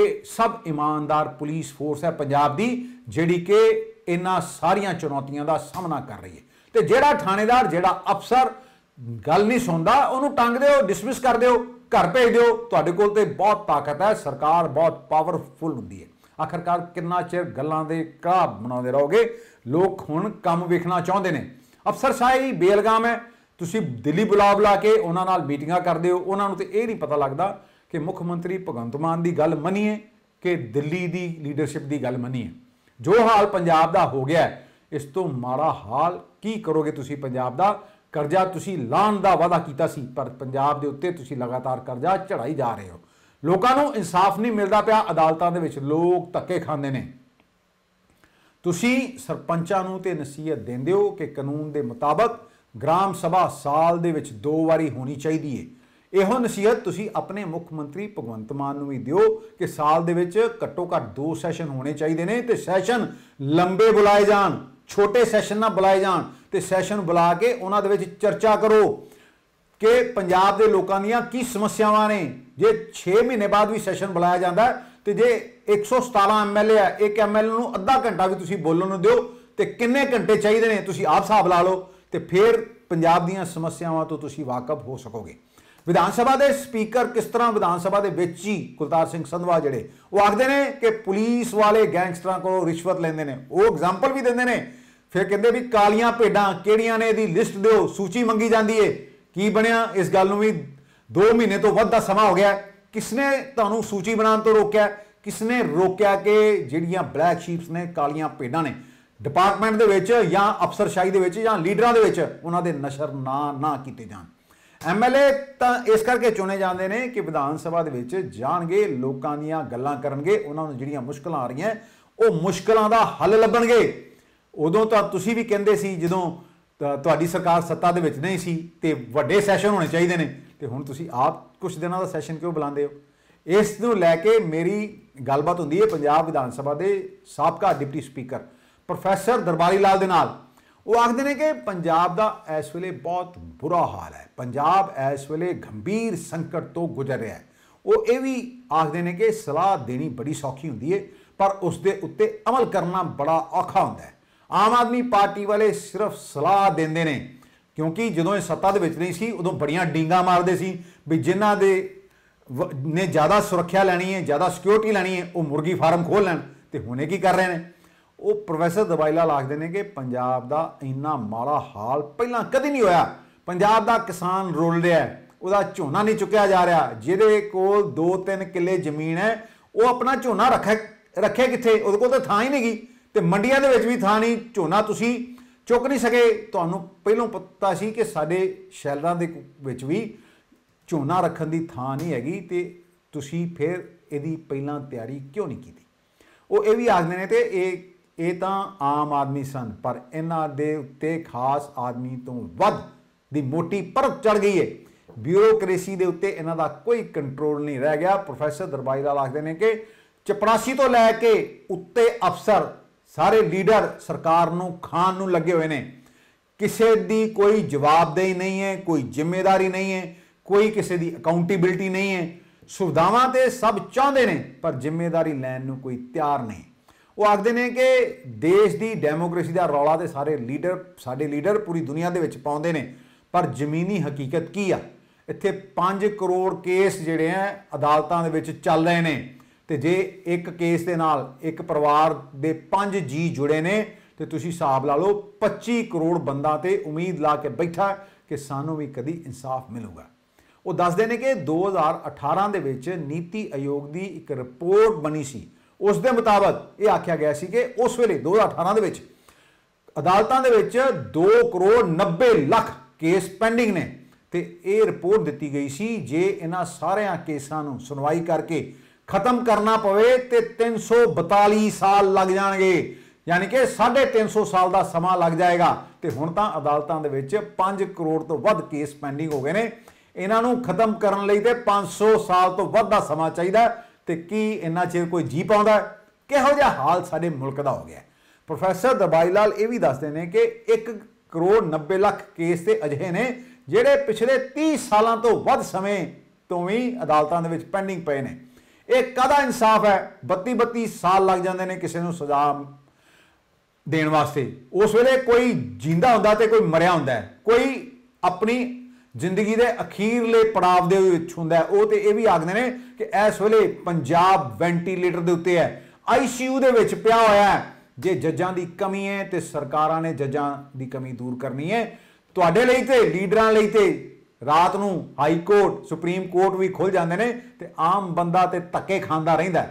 S1: ਇਹ ਸਭ ਇਮਾਨਦਾਰ ਪੁਲਿਸ ਫੋਰਸ ਹੈ ਪੰਜਾਬ ਦੀ ਜਿਹੜੀ ਕਿ ਇਹਨਾਂ ਸਾਰੀਆਂ ਚੁਣੌਤੀਆਂ ਦਾ ਸਾਹਮਣਾ ਕਰ ਰਹੀ ਹੈ ਤੇ ਜਿਹੜਾ ਥਾਣੇਦਾਰ ਜਿਹੜਾ ਅਫਸਰ ਗੱਲ ਨਹੀਂ ਸੁਣਦਾ ਉਹਨੂੰ ਟੰਗ ਦਿਓ ਡਿਸਮਿਸ ਕਰ ਦਿਓ ਘਰ ਭੇਜ ਦਿਓ ਤੁਹਾਡੇ ਕੋਲ ਤੇ ਬਹੁਤ ਤਾਕਤ ਹੈ ਸਰਕਾਰ ਬਹੁਤ ਪਾਵਰਫੁਲ ਹੁੰਦੀ ਹੈ ਆਖਰਕਾਰ ਕਿੰਨਾ ਚਿਰ ਗੱਲਾਂ ਦੇ ਕਾਬ ਬਣਾਉਂਦੇ ਰਹੋਗੇ ਲੋਕ ਹੁਣ ਕੰਮ ਵੇਖਣਾ ਚਾਹੁੰਦੇ ਨੇ ਅਫਸਰ ਸਾਹੀ ਬੇਲਗਾਮ ਹੈ ਤੁਸੀਂ ਦਿੱਲੀ ਬੁਲਾ ਬੁਲਾ ਕੇ ਉਹਨਾਂ ਨਾਲ ਮੀਟਿੰਗਾਂ ਕਰਦੇ ਹੋ ਉਹਨਾਂ ਨੂੰ ਤੇ ਇਹ ਨਹੀਂ ਪਤਾ ਲੱਗਦਾ ਕਿ ਮੁੱਖ ਮੰਤਰੀ ਭਗਵੰਤ ਮਾਨ ਦੀ ਗੱਲ ਮੰਨੀਏ ਕਿ ਦਿੱਲੀ ਦੀ ਲੀਡਰਸ਼ਿਪ ਦੀ ਗੱਲ ਮੰਨੀਏ ਜੋ ਹਾਲ ਪੰਜਾਬ ਦਾ ਹੋ ਗਿਆ ਇਸ ਤੋਂ ਮਾੜਾ ਹਾਲ ਕੀ ਕਰੋਗੇ ਤੁਸੀਂ ਪੰਜਾਬ ਦਾ ਕਰਜ਼ਾ ਤੁਸੀਂ ਲਾਣ ਦਾ ਵਾਅਦਾ ਕੀਤਾ ਸੀ ਪਰ ਪੰਜਾਬ ਦੇ ਉੱਤੇ ਤੁਸੀਂ ਲਗਾਤਾਰ ਕਰਜ਼ਾ ਚੜਾਈ ਜਾ ਰਹੇ ਹੋ ਲੋਕਾਂ ਨੂੰ ਇਨਸਾਫ ਨਹੀਂ ਮਿਲਦਾ ਪਿਆ ਅਦਾਲਤਾਂ ਦੇ ਵਿੱਚ ਲੋਕ ਧੱਕੇ ਖਾਂਦੇ ਨੇ ਤੁਸੀਂ ਸਰਪੰਚਾਂ ਨੂੰ ਤੇ ਨਸੀਹਤ ਦਿੰਦੇ ਹੋ ਕਿ ਕਾਨੂੰਨ ਦੇ ਮੁਤਾਬਕ ਗ੍ਰਾਮ ਸਭਾ ਸਾਲ ਦੇ ਵਿੱਚ ਦੋ ਵਾਰੀ ਹੋਣੀ ਚਾਹੀਦੀ ਏ ਇਹੋ ਨਸੀਹਤ ਤੁਸੀਂ ਆਪਣੇ ਮੁੱਖ ਮੰਤਰੀ ਭਗਵੰਤ ਮਾਨ ਨੂੰ ਵੀ ਦਿਓ ਕਿ ਸਾਲ ਦੇ ਵਿੱਚ ਘੱਟੋ ਘੱਟ ਦੋ ਸੈਸ਼ਨ ਹੋਣੇ ਚਾਹੀਦੇ ਨੇ ਤੇ ਸੈਸ਼ਨ ਲੰਬੇ ਬੁਲਾਏ ਜਾਣ ਛੋਟੇ ਸੈਸ਼ਨ ਨਾ ਬੁਲਾਏ ਜਾਣ ਤੇ ਸੈਸ਼ਨ ਬੁਲਾ ਕੇ ਉਹਨਾਂ ਦੇ ਵਿੱਚ ਚਰਚਾ ਕਰੋ ਕਿ ਪੰਜਾਬ ਦੇ ਲੋਕਾਂ ਦੀਆਂ ਕੀ ਸਮੱਸਿਆਵਾਂ ਨੇ ਜੇ 6 ਮਹੀਨੇ ਬਾਅਦ ਵੀ ਸੈਸ਼ਨ ਬੁਲਾਇਆ ਜਾਂਦਾ ਤੇ ਜੇ 117 ਐਮਐਲਏ ਆ ਇੱਕ ਐਮਐਲਏ ਨੂੰ ਅੱਧਾ ਘੰਟਾ ਵੀ ਤੁਸੀਂ ਬੋਲਣ ਨੂੰ ਦਿਓ ਤੇ ਕਿੰਨੇ ਘੰਟੇ ਚਾਹੀਦੇ ਨੇ ਤੁਸੀਂ ਆਪ ਹਿਸਾਬ ਲਾ ਲਓ ਤੇ ਫਿਰ ਪੰਜਾਬ ਦੀਆਂ ਸਮੱਸਿਆਵਾਂ ਤੋਂ ਤੁਸੀਂ ਵਾਕਿਫ ਹੋ ਸਕੋਗੇ ਵਿਧਾਨ ਸਭਾ ਦੇ ਸਪੀਕਰ ਕਿਸ ਤਰ੍ਹਾਂ ਵਿਧਾਨ ਸਭਾ ਦੇ ਵਿੱਚ ਹੀ ਕੁਲਤਾਰ ਸਿੰਘ ਸੰਧਵਾ ਜਿਹੜੇ ਉਹ ਆਖਦੇ ਨੇ ਕਿ ਪੁਲਿਸ ਵਾਲੇ ਗੈਂਗਸਟਰਾਂ ਕੋਲੋਂ ਰਿਸ਼ਵਤ ਲੈਂਦੇ ਨੇ ਉਹ ਐਗਜ਼ਾਮਪਲ ਵੀ ਦਿੰਦੇ ਨੇ ਫਿਰ ਕਹਿੰਦੇ ਵੀ ਕਾਲੀਆਂ ਭੇਡਾਂ ਕਿਹੜੀਆਂ ਨੇ ਇਹਦੀ ਲਿਸਟ ਦਿਓ ਸੂਚੀ ਮੰਗੀ ਜਾਂਦੀ ਏ ਕੀ ਬਣਿਆ ਇਸ ਗੱਲ ਨੂੰ ਵੀ 2 ਮਹੀਨੇ ਤੋਂ ਵੱਧ ਦਾ ਸਮਾਂ ਹੋ ਗਿਆ ਕਿਸਨੇ ਤੁਹਾਨੂੰ ਸੂਚੀ ਬਣਾਉਣ ਤੋਂ ਰੋਕਿਆ ਕਿਸਨੇ ਰੋਕਿਆ ਕਿ ਜਿਹੜੀਆਂ ਬਲੈਕ ਸ਼ੀਪਸ ਨੇ ਕਾਲੀਆਂ ਭੇਡਾਂ ਨੇ ਡਿਪਾਰਟਮੈਂਟ ਦੇ ਵਿੱਚ ਜਾਂ ਅਫਸਰਸ਼ਾਹੀ ਦੇ ਵਿੱਚ ਜਾਂ ਲੀਡਰਾਂ ਦੇ ਵਿੱਚ ਉਹਨਾਂ ਦੇ ਨਸ਼ਰ ਨਾ ਨਾ ਕੀਤੇ ਜਾਣ ਐਮਐਲਏ ਤਾਂ ਇਸ ਕਰਕੇ ਚੁਣੇ ਜਾਂਦੇ ਨੇ ਕਿ ਵਿਧਾਨ ਸਭਾ ਦੇ ਵਿੱਚ ਜਾਣਗੇ ਲੋਕਾਂ ਦੀਆਂ ਗੱਲਾਂ ਕਰਨਗੇ ਉਹਨਾਂ ਨੂੰ ਜਿਹੜੀਆਂ ਮੁਸ਼ਕਲਾਂ ਆ ਰਹੀਆਂ ਉਹ ਮੁਸ਼ਕਲਾਂ ਦਾ ਹੱਲ ਲੱਭਣਗੇ ਉਦੋਂ ਤਾਂ ਤੁਸੀਂ ਵੀ ਕਹਿੰਦੇ ਸੀ ਜਦੋਂ ਤੁਹਾਡੀ ਸਰਕਾਰ ਸੱਤਾ ਦੇ ਵਿੱਚ ਨਹੀਂ ਸੀ ਤੇ ਵੱਡੇ ਸੈਸ਼ਨ ਹੋਣੇ ਚਾਹੀਦੇ ਨੇ ਤੇ ਹੁਣ ਤੁਸੀਂ ਆਪ ਕੁਝ ਦਿਨਾਂ ਦਾ ਸੈਸ਼ਨ ਕਿਉਂ ਬੁਲਾਉਂਦੇ ਹੋ ਇਸ ਨੂੰ ਲੈ ਕੇ ਮੇਰੀ ਗੱਲਬਾਤ ਹੁੰਦੀ ਹੈ ਪੰਜਾਬ ਵਿਧਾਨ ਸਭਾ ਦੇ ਸਾਬਕਾ ਡਿਪਟੀ ਸਪੀਕਰ ਪ੍ਰੋਫੈਸਰ ਦਰਬਾਰੀ ਲਾਲ ਦੇ ਨਾਲ ਉਹ ਆਖਦੇ ਨੇ ਕਿ ਪੰਜਾਬ ਦਾ ਇਸ ਵੇਲੇ ਬਹੁਤ ਬੁਰਾ ਹਾਲ ਹੈ ਪੰਜਾਬ ਇਸ ਵੇਲੇ ਗੰਭੀਰ ਸੰਕਟ ਤੋਂ ਗੁਜ਼ਰ ਰਿਹਾ ਹੈ ਉਹ ਇਹ ਵੀ ਆਖਦੇ ਨੇ ਕਿ ਸਲਾਹ ਦੇਣੀ ਬੜੀ ਸੌਖੀ ਹੁੰਦੀ ਹੈ ਪਰ ਉਸ ਦੇ ਉੱਤੇ ਅਮਲ ਕਰਨਾ ਬੜਾ ਔਖਾ ਹੁੰਦਾ ਹੈ ਆਮ ਆਦਮੀ ਪਾਰਟੀ ਵਾਲੇ ਸਿਰਫ ਸਲਾਹ ਦਿੰਦੇ ਨੇ ਕਿਉਂਕਿ ਜਦੋਂ ਇਹ ਸੱਤਾ ਦੇ ਵਿੱਚ ਨਹੀਂ ਸੀ ਉਦੋਂ ਬੜੀਆਂ ਡਿੰਗਾ ਮਾਰਦੇ ਸੀ ਵੀ ਜਿਨ੍ਹਾਂ ਦੇ ਨੇ ਜ਼ਿਆਦਾ ਸੁਰੱਖਿਆ ਲੈਣੀ ਹੈ ਜ਼ਿਆਦਾ ਸਿਕਿਉਰਿਟੀ ਲੈਣੀ ਹੈ ਉਹ ਮੁਰਗੀ ਫਾਰਮ ਖੋਲ ਲੈਣ ਤੇ ਹੁਣੇ ਕੀ ਕਰ ਰਹੇ ਨੇ ਉਹ ਪ੍ਰੋਫੈਸਰ ਦਵਾਈਲਾ ਲਾਖਦੇ ਨੇ ਕਿ ਪੰਜਾਬ ਦਾ ਇੰਨਾ ਮਾੜਾ ਹਾਲ ਪਹਿਲਾਂ ਕਦੀ ਨਹੀਂ ਹੋਇਆ ਪੰਜਾਬ ਦਾ ਕਿਸਾਨ ਰੋਲ ਰਿਹਾ ਹੈ ਉਹਦਾ ਝੋਨਾ ਨਹੀਂ ਚੁੱਕਿਆ ਜਾ ਰਿਹਾ ਜਿਹਦੇ ਕੋਲ 2-3 ਕਿੱਲੇ ਜ਼ਮੀਨ ਹੈ ਉਹ ਆਪਣਾ ਝੋਨਾ ਰੱਖੇ ਰੱਖੇ ਕਿੱਥੇ ਉਹਦੇ ਕੋਲ ਤਾਂ ਥਾਂ ਹੀ ਨਹੀਂਗੀ ਤੇ ਮੰਡੀਆਂ ਦੇ ਵਿੱਚ ਵੀ ਥਾਂ ਨਹੀਂ ਝੋਨਾ ਤੁਸੀਂ ਚੁੱਕ ਨਹੀਂ ਸਕੇ ਤੁਹਾਨੂੰ ਪਹਿਲਾਂ ਪਤਾ ਸੀ ਕਿ ਸਾਡੇ ਸ਼ੈਲਰਾਂ ਦੇ ਵਿੱਚ ਵੀ ਝੋਨਾ ਰੱਖਣ ਦੀ ਥਾਂ ਨਹੀਂ ਹੈਗੀ ਤੇ ਤੁਸੀਂ ਫਿਰ ਇਹਦੀ ਪਹਿਲਾਂ ਤਿਆਰੀ ਕਿਉਂ ਨਹੀਂ ਕੀਤੀ ਉਹ ਇਹ ਵੀ ਆਖਦੇ ਨੇ ਤੇ ਇਹ ਇਹ ਤਾਂ ਆਮ ਆਦਮੀ ਸਨ ਪਰ ਇਹਨਾਂ ਦੇ ਉੱਤੇ ਖਾਸ ਆਦਮੀ ਤੋਂ ਵੱਧ ਦੀ ਮੋਟੀ ਪਰਤ ਚੜ ਗਈ ਹੈ ਬਿਊਰੋਕ੍ਰੇਸੀ ਦੇ ਉੱਤੇ ਇਹਨਾਂ ਦਾ ਕੋਈ ਕੰਟਰੋਲ ਨਹੀਂ ਰਹਿ ਗਿਆ ਪ੍ਰੋਫੈਸਰ ਦਰਬਾਈ ਲਾਲ ਆਖਦੇ ਨੇ ਕਿ ਚਪੜਾਸੀ ਤੋਂ ਲੈ ਕੇ ਉੱਤੇ ਅਫਸਰ ਸਾਰੇ ਲੀਡਰ ਸਰਕਾਰ ਨੂੰ ਖਾਨ ਨੂੰ ਲੱਗੇ ਹੋਏ ਨੇ ਕਿਸੇ ਦੀ ਕੋਈ ਜਵਾਬਦੇਹੀ ਨਹੀਂ ਹੈ ਕੋਈ ਜ਼ਿੰਮੇਵਾਰੀ ਨਹੀਂ ਹੈ ਕੋਈ ਕਿਸੇ ਦੀ ਅਕਾਊਂਟੇਬਿਲਟੀ ਨਹੀਂ ਹੈ ਸੁਵਿਧਾਵਾਂ ਤੇ ਸਭ ਚਾਹੁੰਦੇ ਨੇ ਪਰ ਜ਼ਿੰਮੇਵਾਰੀ ਲੈਣ ਨੂੰ ਕੋਈ ਤਿਆਰ ਨਹੀਂ ਉਹ ਆਖਦੇ ਨੇ ਕਿ ਦੇਸ਼ ਦੀ ਡੈਮੋਕ੍ਰੇਸੀ ਦਾ ਰੌਲਾ ਤੇ ਸਾਰੇ ਲੀਡਰ ਸਾਡੇ ਲੀਡਰ ਪੂਰੀ ਦੁਨੀਆ ਦੇ ਵਿੱਚ ਪਾਉਂਦੇ ਨੇ ਪਰ ਜ਼ਮੀਨੀ ਹਕੀਕਤ ਕੀ ਆ ਇੱਥੇ 5 ਕਰੋੜ ਕੇਸ ਜਿਹੜੇ ਆ ਅਦਾਲਤਾਂ ਦੇ ਵਿੱਚ ਚੱਲ ਰਹੇ ਨੇ ਤੇ ਜੇ ਇੱਕ ਕੇਸ ਦੇ ਨਾਲ ਇੱਕ ਪਰਿਵਾਰ ਦੇ 5 ਜੀ ਜੁੜੇ ਨੇ ਤੇ ਤੁਸੀਂ ਹਿਸਾਬ ਲਾ ਲਓ 25 ਕਰੋੜ ਬੰਦਾ ਤੇ ਉਮੀਦ ਲਾ ਕੇ ਬੈਠਾ ਕਿ ਸਾਨੂੰ ਵੀ ਕਦੀ ਇਨਸਾਫ ਮਿਲੂਗਾ ਉਹ ਦੱਸਦੇ ਨੇ ਕਿ 2018 ਦੇ ਵਿੱਚ ਨੀਤੀ ਆਯੋਗ ਦੀ ਇੱਕ ਰਿਪੋਰਟ ਬਣੀ ਸੀ ਉਸ ਦੇ ਮੁਤਾਬਕ ਇਹ ਆਖਿਆ ਗਿਆ ਸੀ ਕਿ ਉਸ ਵੇਲੇ 2018 ਦੇ ਵਿੱਚ ਅਦਾਲਤਾਂ ਦੇ ਵਿੱਚ 2 ਕਰੋੜ 90 ਲੱਖ ਕੇਸ ਪੈਂਡਿੰਗ ਨੇ ਤੇ ਇਹ ਰਿਪੋਰਟ ਦਿੱਤੀ ਗਈ ਸੀ ਜੇ ਇਹਨਾਂ ਸਾਰਿਆਂ ਕੇਸਾਂ ਨੂੰ ਸੁਣਵਾਈ ਕਰਕੇ ਖਤਮ ਕਰਨਾ ਪਵੇ ਤੇ 342 ਸਾਲ ਲੱਗ ਜਾਣਗੇ ਯਾਨੀ ਕਿ 350 ਸਾਲ ਦਾ ਸਮਾਂ ਲੱਗ ਜਾਏਗਾ ਤੇ ਹੁਣ ਤਾਂ ਅਦਾਲਤਾਂ ਦੇ ਵਿੱਚ 5 ਕਰੋੜ ਤੋਂ ਵੱਧ ਕੇਸ ਪੈਂਡਿੰਗ ਹੋ ਗਏ ਨੇ ਇਹਨਾਂ ਨੂੰ ਖਤਮ ਕਰਨ ਲਈ ਤੇ 500 ਸਾਲ ਤੋਂ ਵੱਧ ਦਾ ਸਮਾਂ ਚਾਹੀਦਾ ਤੇ ਕੀ ਇੰਨਾ ਚਿਰ ਕੋਈ ਜੀ ਪਾਉਂਦਾ ਕਿਹੋ ਜਿਹਾ ਹਾਲ ਸਾਡੇ ਮੁਲਕ ਦਾ ਹੋ ਗਿਆ ਪ੍ਰੋਫੈਸਰ ਦਬਾਈ ਲਾਲ ਇਹ ਵੀ ਦੱਸਦੇ ਨੇ ਕਿ 1 ਕਰੋੜ 90 ਲੱਖ ਕੇਸ ਤੇ ਅਜਿਹੇ ਨੇ ਜਿਹੜੇ ਪਿਛਲੇ 30 ਸਾਲਾਂ ਤੋਂ ਵੱਧ ਸਮੇਂ ਤੋਂ ਵੀ ਅਦਾਲਤਾਂ ਦੇ ਵਿੱਚ ਪੈਂਡਿੰਗ ਪਏ ਨੇ ਇਹ ਕਦਾ ਇਨਸਾਫ ਹੈ 32 32 ਸਾਲ ਲੱਗ ਜਾਂਦੇ ਨੇ ਕਿਸੇ ਨੂੰ ਸਜ਼ਾ ਦੇਣ ਵਾਸਤੇ ਉਸ ਵੇਲੇ ਕੋਈ ਜਿੰਦਾ ਹੁੰਦਾ ਤੇ ਕੋਈ ਮਰਿਆ ਹੁੰਦਾ ਕੋਈ ਆਪਣੀ ਜ਼ਿੰਦਗੀ ਦੇ ਅਖੀਰਲੇ ਪੜਾਵ ਦੇ ਵਿੱਚ ਹੁੰਦਾ ਹੈ ਉਹ ਤੇ ਇਹ ਵੀ ਆਖਦੇ ਨੇ ਕਿ ਇਸ ਵੇਲੇ ਪੰਜਾਬ ਵੈਂਟੀਲੇਟਰ ਦੇ ਉੱਤੇ ਹੈ ਆਈਸੀਯੂ ਦੇ ਵਿੱਚ ਪਿਆ ਹੋਇਆ ਹੈ ਜੇ ਜੱਜਾਂ ਦੀ ਕਮੀ ਹੈ ਤੇ ਸਰਕਾਰਾਂ ਨੇ ਜੱਜਾਂ ਦੀ ਕਮੀ ਦੂਰ ਕਰਨੀ ਹੈ ਤੁਹਾਡੇ ਲਈ ਤੇ ਲੀਡਰਾਂ ਲਈ ਤੇ ਰਾਤ ਨੂੰ ਹਾਈ ਕੋਰਟ ਸੁਪਰੀਮ ਕੋਰਟ ਵੀ ਖੁੱਲ ਜਾਂਦੇ ਨੇ ਤੇ ਆਮ ਬੰਦਾ ਤੇ ਧੱਕੇ ਖਾਂਦਾ ਰਹਿੰਦਾ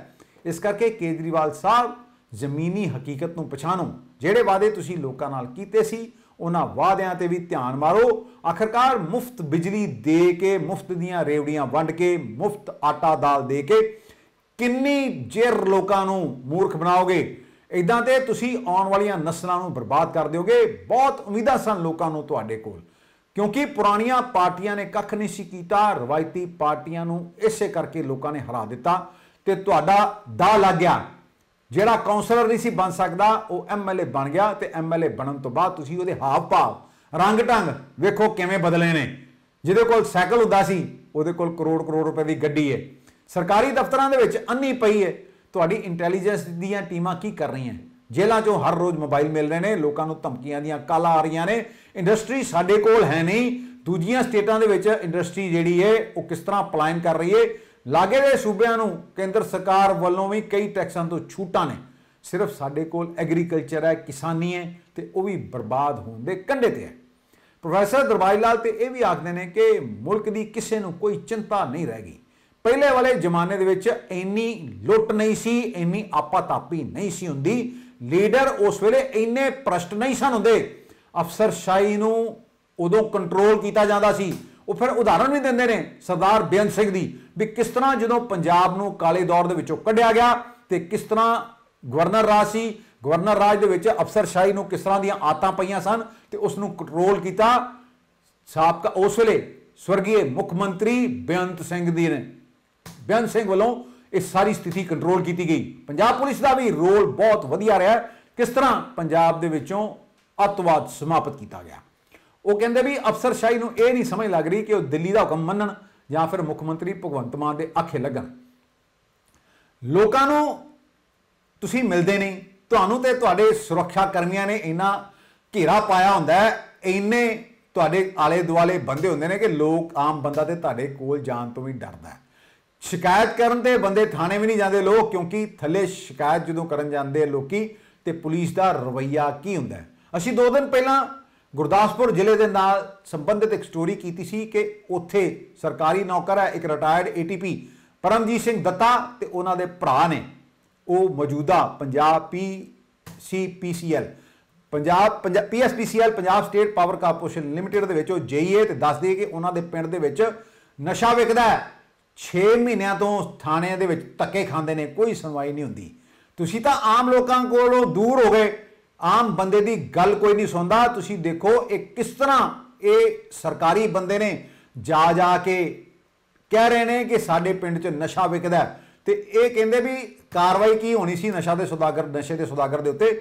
S1: ਇਸ ਕਰਕੇ ਕੇਜਰੀਵਾਲ ਸਾਹਿਬ ਜ਼ਮੀਨੀ ਹਕੀਕਤ ਨੂੰ ਪਛਾਣੋ ਜਿਹੜੇ ਵਾਅਦੇ ਤੁਸੀਂ ਲੋਕਾਂ ਨਾਲ ਕੀਤੇ ਸੀ ਉਹਨਾਂ ਵਾਅਦਿਆਂ ਤੇ ਵੀ ਧਿਆਨ ਮਾਰੋ ਆਖਰਕਾਰ ਮੁਫਤ ਬਿਜਲੀ ਦੇ ਕੇ ਮੁਫਤ ਦੀਆਂ ਰੇਵੜੀਆਂ ਵੰਡ ਕੇ ਮੁਫਤ ਆਟਾ ਦਾਲ ਦੇ ਕੇ ਕਿੰਨੀ ਜੇਰ ਲੋਕਾਂ ਨੂੰ ਮੂਰਖ ਬਣਾਓਗੇ ਇਦਾਂ ਤੇ ਤੁਸੀਂ ਆਉਣ ਵਾਲੀਆਂ ਨਸਲਾਂ ਨੂੰ ਬਰਬਾਦ ਕਰ ਦਿਓਗੇ ਬਹੁਤ ਉਮੀਦਾਂ ਸਨ ਲੋਕਾਂ ਨੂੰ ਤੁਹਾਡੇ ਕੋਲ ਕਿਉਂਕਿ ਪੁਰਾਣੀਆਂ ਪਾਰਟੀਆਂ ਨੇ ਕੱਖ ਨਹੀਂ ਸੀ ਕੀਤਾ ਰਵਾਇਤੀ ਪਾਰਟੀਆਂ ਨੂੰ ਇਸੇ ਕਰਕੇ ਲੋਕਾਂ ਨੇ ਹਰਾ ਦਿੱਤਾ ਤੇ ਤੁਹਾਡਾ ਦਾ ਲੱਗ ਗਿਆ ਜਿਹੜਾ ਕਾਉਂਸਲਰ ਨਹੀਂ ਸੀ ਬਣ ਸਕਦਾ ਉਹ ਐਮਐਲਏ ਬਣ ਗਿਆ ਤੇ ਐਮਐਲਏ ਬਣਨ ਤੋਂ ਬਾਅਦ ਤੁਸੀਂ ਉਹਦੇ ਹਾਵ ਭਾਵ ਰੰਗ ਢੰਗ ਵੇਖੋ ਕਿਵੇਂ ਬਦਲੇ ਨੇ ਜਿਹਦੇ ਕੋਲ ਸਾਈਕਲ ਹੁੰਦਾ ਸੀ ਉਹਦੇ ਕੋਲ ਕਰੋੜ ਕਰੋੜ ਰੁਪਏ ਦੀ ਗੱਡੀ ਹੈ ਸਰਕਾਰੀ ਦਫ਼ਤਰਾਂ ਦੇ ਵਿੱਚ ਅੰਨੀ ਪਈ ਹੈ ਤੁਹਾਡੀ ਇੰਟੈਲੀਜੈਂਸ ਦੀਆਂ ਟੀਮਾਂ ਕੀ ਕਰ ਰਹੀਆਂ ਜੇਲਾਂ 'ਚੋਂ ਹਰ ਰੋਜ਼ ਮੋਬਾਈਲ ਮਿਲ ਰਹੇ ਨੇ ਲੋਕਾਂ ਨੂੰ ਧਮਕੀਆਂ ਦੀਆਂ ਕਾਲ ਆ ਰਹੀਆਂ ਨੇ ਇੰਡਸਟਰੀ ਸਾਡੇ ਕੋਲ ਹੈ ਨਹੀਂ ਦੂਜੀਆਂ ਸਟੇਟਾਂ ਦੇ ਵਿੱਚ ਇੰਡਸਟਰੀ ਜਿਹੜੀ ਹੈ ਉਹ ਕਿਸ ਤਰ੍ਹਾਂ ਪਲਾਨ ਕਰ ਰਹੀ ਹੈ ਲਾਗੇ ਦੇ ਸੂਬਿਆਂ ਨੂੰ ਕੇਂਦਰ ਸਰਕਾਰ ਵੱਲੋਂ ਵੀ ਕਈ ਟੈਕਸਾਂ ਤੋਂ ਛੂਟਾਂ ਨੇ ਸਿਰਫ ਸਾਡੇ ਕੋਲ ਐਗਰੀਕਲਚਰ ਹੈ ਕਿਸਾਨੀ ਹੈ ਤੇ ਉਹ ਵੀ ਬਰਬਾਦ ਹੋਣ ਦੇ ਕੰਢੇ ਤੇ ਹੈ ਪ੍ਰੋਫੈਸਰ ਦਰਬਾਈ ਲਾਲ ਤੇ ਇਹ ਵੀ ਆਖਦੇ ਨੇ ਕਿ ਮੁਲਕ ਦੀ ਕਿਸੇ ਨੂੰ ਕੋਈ ਚਿੰਤਾ ਨਹੀਂ ਰਹਿ ਗਈ ਪਹਿਲੇ ਵਾਲੇ ਜ਼ਮਾਨੇ ਦੇ ਵਿੱਚ ਇੰਨੀ ਲੁੱਟ ਨਹੀਂ ਸੀ ਇੰਨੀ ਆਪਾਤਾਪੀ ਨਹੀਂ ਸੀ ਹੁੰਦੀ ਲੀਡਰ ਉਸ ਵੇਲੇ ਇੰਨੇ ਪ੍ਰਸ਼ਟ ਨਹੀਂ ਸਨ ਹੁੰਦੇ ਸ਼ਾਹੀ ਨੂੰ ਉਦੋਂ ਕੰਟਰੋਲ ਕੀਤਾ ਜਾਂਦਾ ਸੀ ਉਹ ਫਿਰ ਉਦਾਹਰਣ ਵੀ ਦਿੰਦੇ ਨੇ ਸਰਦਾਰ ਬੇਅੰਤ ਸਿੰਘ ਦੀ ਵੀ ਕਿਸ ਤਰ੍ਹਾਂ ਜਦੋਂ ਪੰਜਾਬ ਨੂੰ ਕਾਲੇ ਦੌਰ ਦੇ ਵਿੱਚੋਂ ਕੱਢਿਆ ਗਿਆ ਤੇ ਕਿਸ ਤਰ੍ਹਾਂ ਗਵਰਨਰ ਰਾਜ ਸੀ ਗਵਰਨਰ ਰਾਜ ਦੇ ਵਿੱਚ ਅਫਸਰਸ਼ਾਹੀ ਨੂੰ ਕਿਸ ਤਰ੍ਹਾਂ ਦੀਆਂ ਆਤਾਂ ਪਈਆਂ ਸਨ ਤੇ ਉਸ ਨੂੰ ਕੰਟਰੋਲ ਕੀਤਾ ਸਾਬਕਾ ਉਸ ਵੇਲੇ ਸਵਰਗੀ ਮੁੱਖ ਮੰਤਰੀ ਬੇਅੰਤ ਸਿੰਘ ਦੀ ਨੇ ਬੇਅੰਤ ਸਿੰਘ ਵੱਲੋਂ ਇਹ ਸਾਰੀ ਸਥਿਤੀ ਕੰਟਰੋਲ ਕੀਤੀ ਗਈ ਪੰਜਾਬ ਪੁਲਿਸ ਦਾ ਵੀ ਰੋਲ ਬਹੁਤ ਵਧੀਆ ਰਿਹਾ ਕਿਸ ਤਰ੍ਹਾਂ ਪੰਜਾਬ ਦੇ ਵਿੱਚੋਂ ਅਤਵਾਦ ਸਮਾਪਤ ਕੀਤਾ ਗਿਆ ਉਹ ਕਹਿੰਦੇ ਵੀ ਅਫਸਰਸ਼ਾਹੀ ਨੂੰ ਇਹ ਨਹੀਂ ਸਮਝ ਲੱਗ ਰਹੀ ਕਿ ਉਹ ਦਿੱਲੀ ਦਾ ਹੁਕਮ ਮੰਨਣ ਜਾਂ ਫਿਰ ਮੁੱਖ ਮੰਤਰੀ ਭਗਵੰਤ ਮਾਨ ਦੇ ਆਖੇ ਲੱਗਣ ਲੋਕਾਂ ਨੂੰ ਤੁਸੀਂ ਮਿਲਦੇ ਨਹੀਂ ਤੁਹਾਨੂੰ ਤੇ ਤੁਹਾਡੇ ਸੁਰੱਖਿਆ ਕਰਮੀਆਂ ਨੇ ਇੰਨਾ ਘੇਰਾ ਪਾਇਆ ਹੁੰਦਾ ਹੈ ਇੰਨੇ ਤੁਹਾਡੇ ਆਲੇ ਦੁਆਲੇ ਬੰਦੇ ਹੁੰਦੇ ਨੇ ਕਿ ਲੋਕ ਆਮ ਬੰਦਾ ਤੇ ਤੁਹਾਡੇ ਕੋਲ ਜਾਣ ਤੋਂ ਵੀ ਡਰਦਾ ਹੈ ਸ਼ਿਕਾਇਤ ਕਰਨ ਤੇ ਬੰਦੇ ਥਾਣੇ ਵੀ ਨਹੀਂ ਜਾਂਦੇ ਲੋਕ ਕਿਉਂਕਿ ਥੱਲੇ ਸ਼ਿਕਾਇਤ ਜਦੋਂ ਕਰਨ ਜਾਂਦੇ ਆ ਲੋਕੀ ਤੇ ਪੁਲਿਸ ਦਾ ਰਵਈਆ ਕੀ ਹੁੰਦਾ ਅਸੀਂ 2 ਦਿਨ ਪਹਿਲਾਂ ਗੁਰਦਾਸਪੁਰ ਜ਼ਿਲ੍ਹੇ ਦੇ ਨਾਲ ਸੰਬੰਧਿਤ ਇੱਕ ਸਟੋਰੀ ਕੀਤੀ ਸੀ ਕਿ ਉੱਥੇ ਸਰਕਾਰੀ ਨੌਕਰ ਹੈ ਇੱਕ ਰਿਟਾਇਰਡ ਏਟੀਪੀ ਪਰਮਜੀਤ ਸਿੰਘ ਦੱਤਾ ਤੇ ਉਹਨਾਂ ਦੇ ਭਰਾ ਨੇ ਉਹ ਮੌਜੂਦਾ Punjab P C P C L Punjab P P S C L Punjab state power corporation limited ਦੇ ਵਿੱਚ ਉਹ ਜਈਏ ਤੇ ਦੱਸ ਦਈਏ ਕਿ ਉਹਨਾਂ ਦੇ ਪਿੰਡ ਦੇ ਵਿੱਚ ਨਸ਼ਾ ਵਿਕਦਾ ਹੈ 6 ਮਹੀਨਿਆਂ ਤੋਂ ਥਾਣੇ ਦੇ ਵਿੱਚ ਤੱਕੇ ਖਾਂਦੇ ਨੇ ਕੋਈ ਸੁਣਵਾਈ ਨਹੀਂ ਹੁੰਦੀ ਤੁਸੀਂ ਤਾਂ ਆਮ ਲੋਕਾਂ ਕੋਲੋਂ ਦੂਰ ਹੋ ਗਏ ਆਮ ਬੰਦੇ ਦੀ ਗੱਲ ਕੋਈ ਨਹੀਂ ਸੁਣਦਾ ਤੁਸੀਂ ਦੇਖੋ ਇਹ ਕਿਸ ਤਰ੍ਹਾਂ ਇਹ ਸਰਕਾਰੀ ਬੰਦੇ ਨੇ ਜਾ ਜਾ ਕੇ ਕਹਿ ਰਹੇ ਨੇ ਕਿ ਸਾਡੇ ਪਿੰਡ 'ਚ ਨਸ਼ਾ ਵਿਕਦਾ ਤੇ ਇਹ ਕਹਿੰਦੇ ਵੀ ਕਾਰਵਾਈ ਕੀ ਹੋਣੀ ਸੀ ਨਸ਼ਾ ਦੇ ਸੁਦਾਗਰ ਨਸ਼ੇ ਦੇ ਸੁਦਾਗਰ ਦੇ ਉੱਤੇ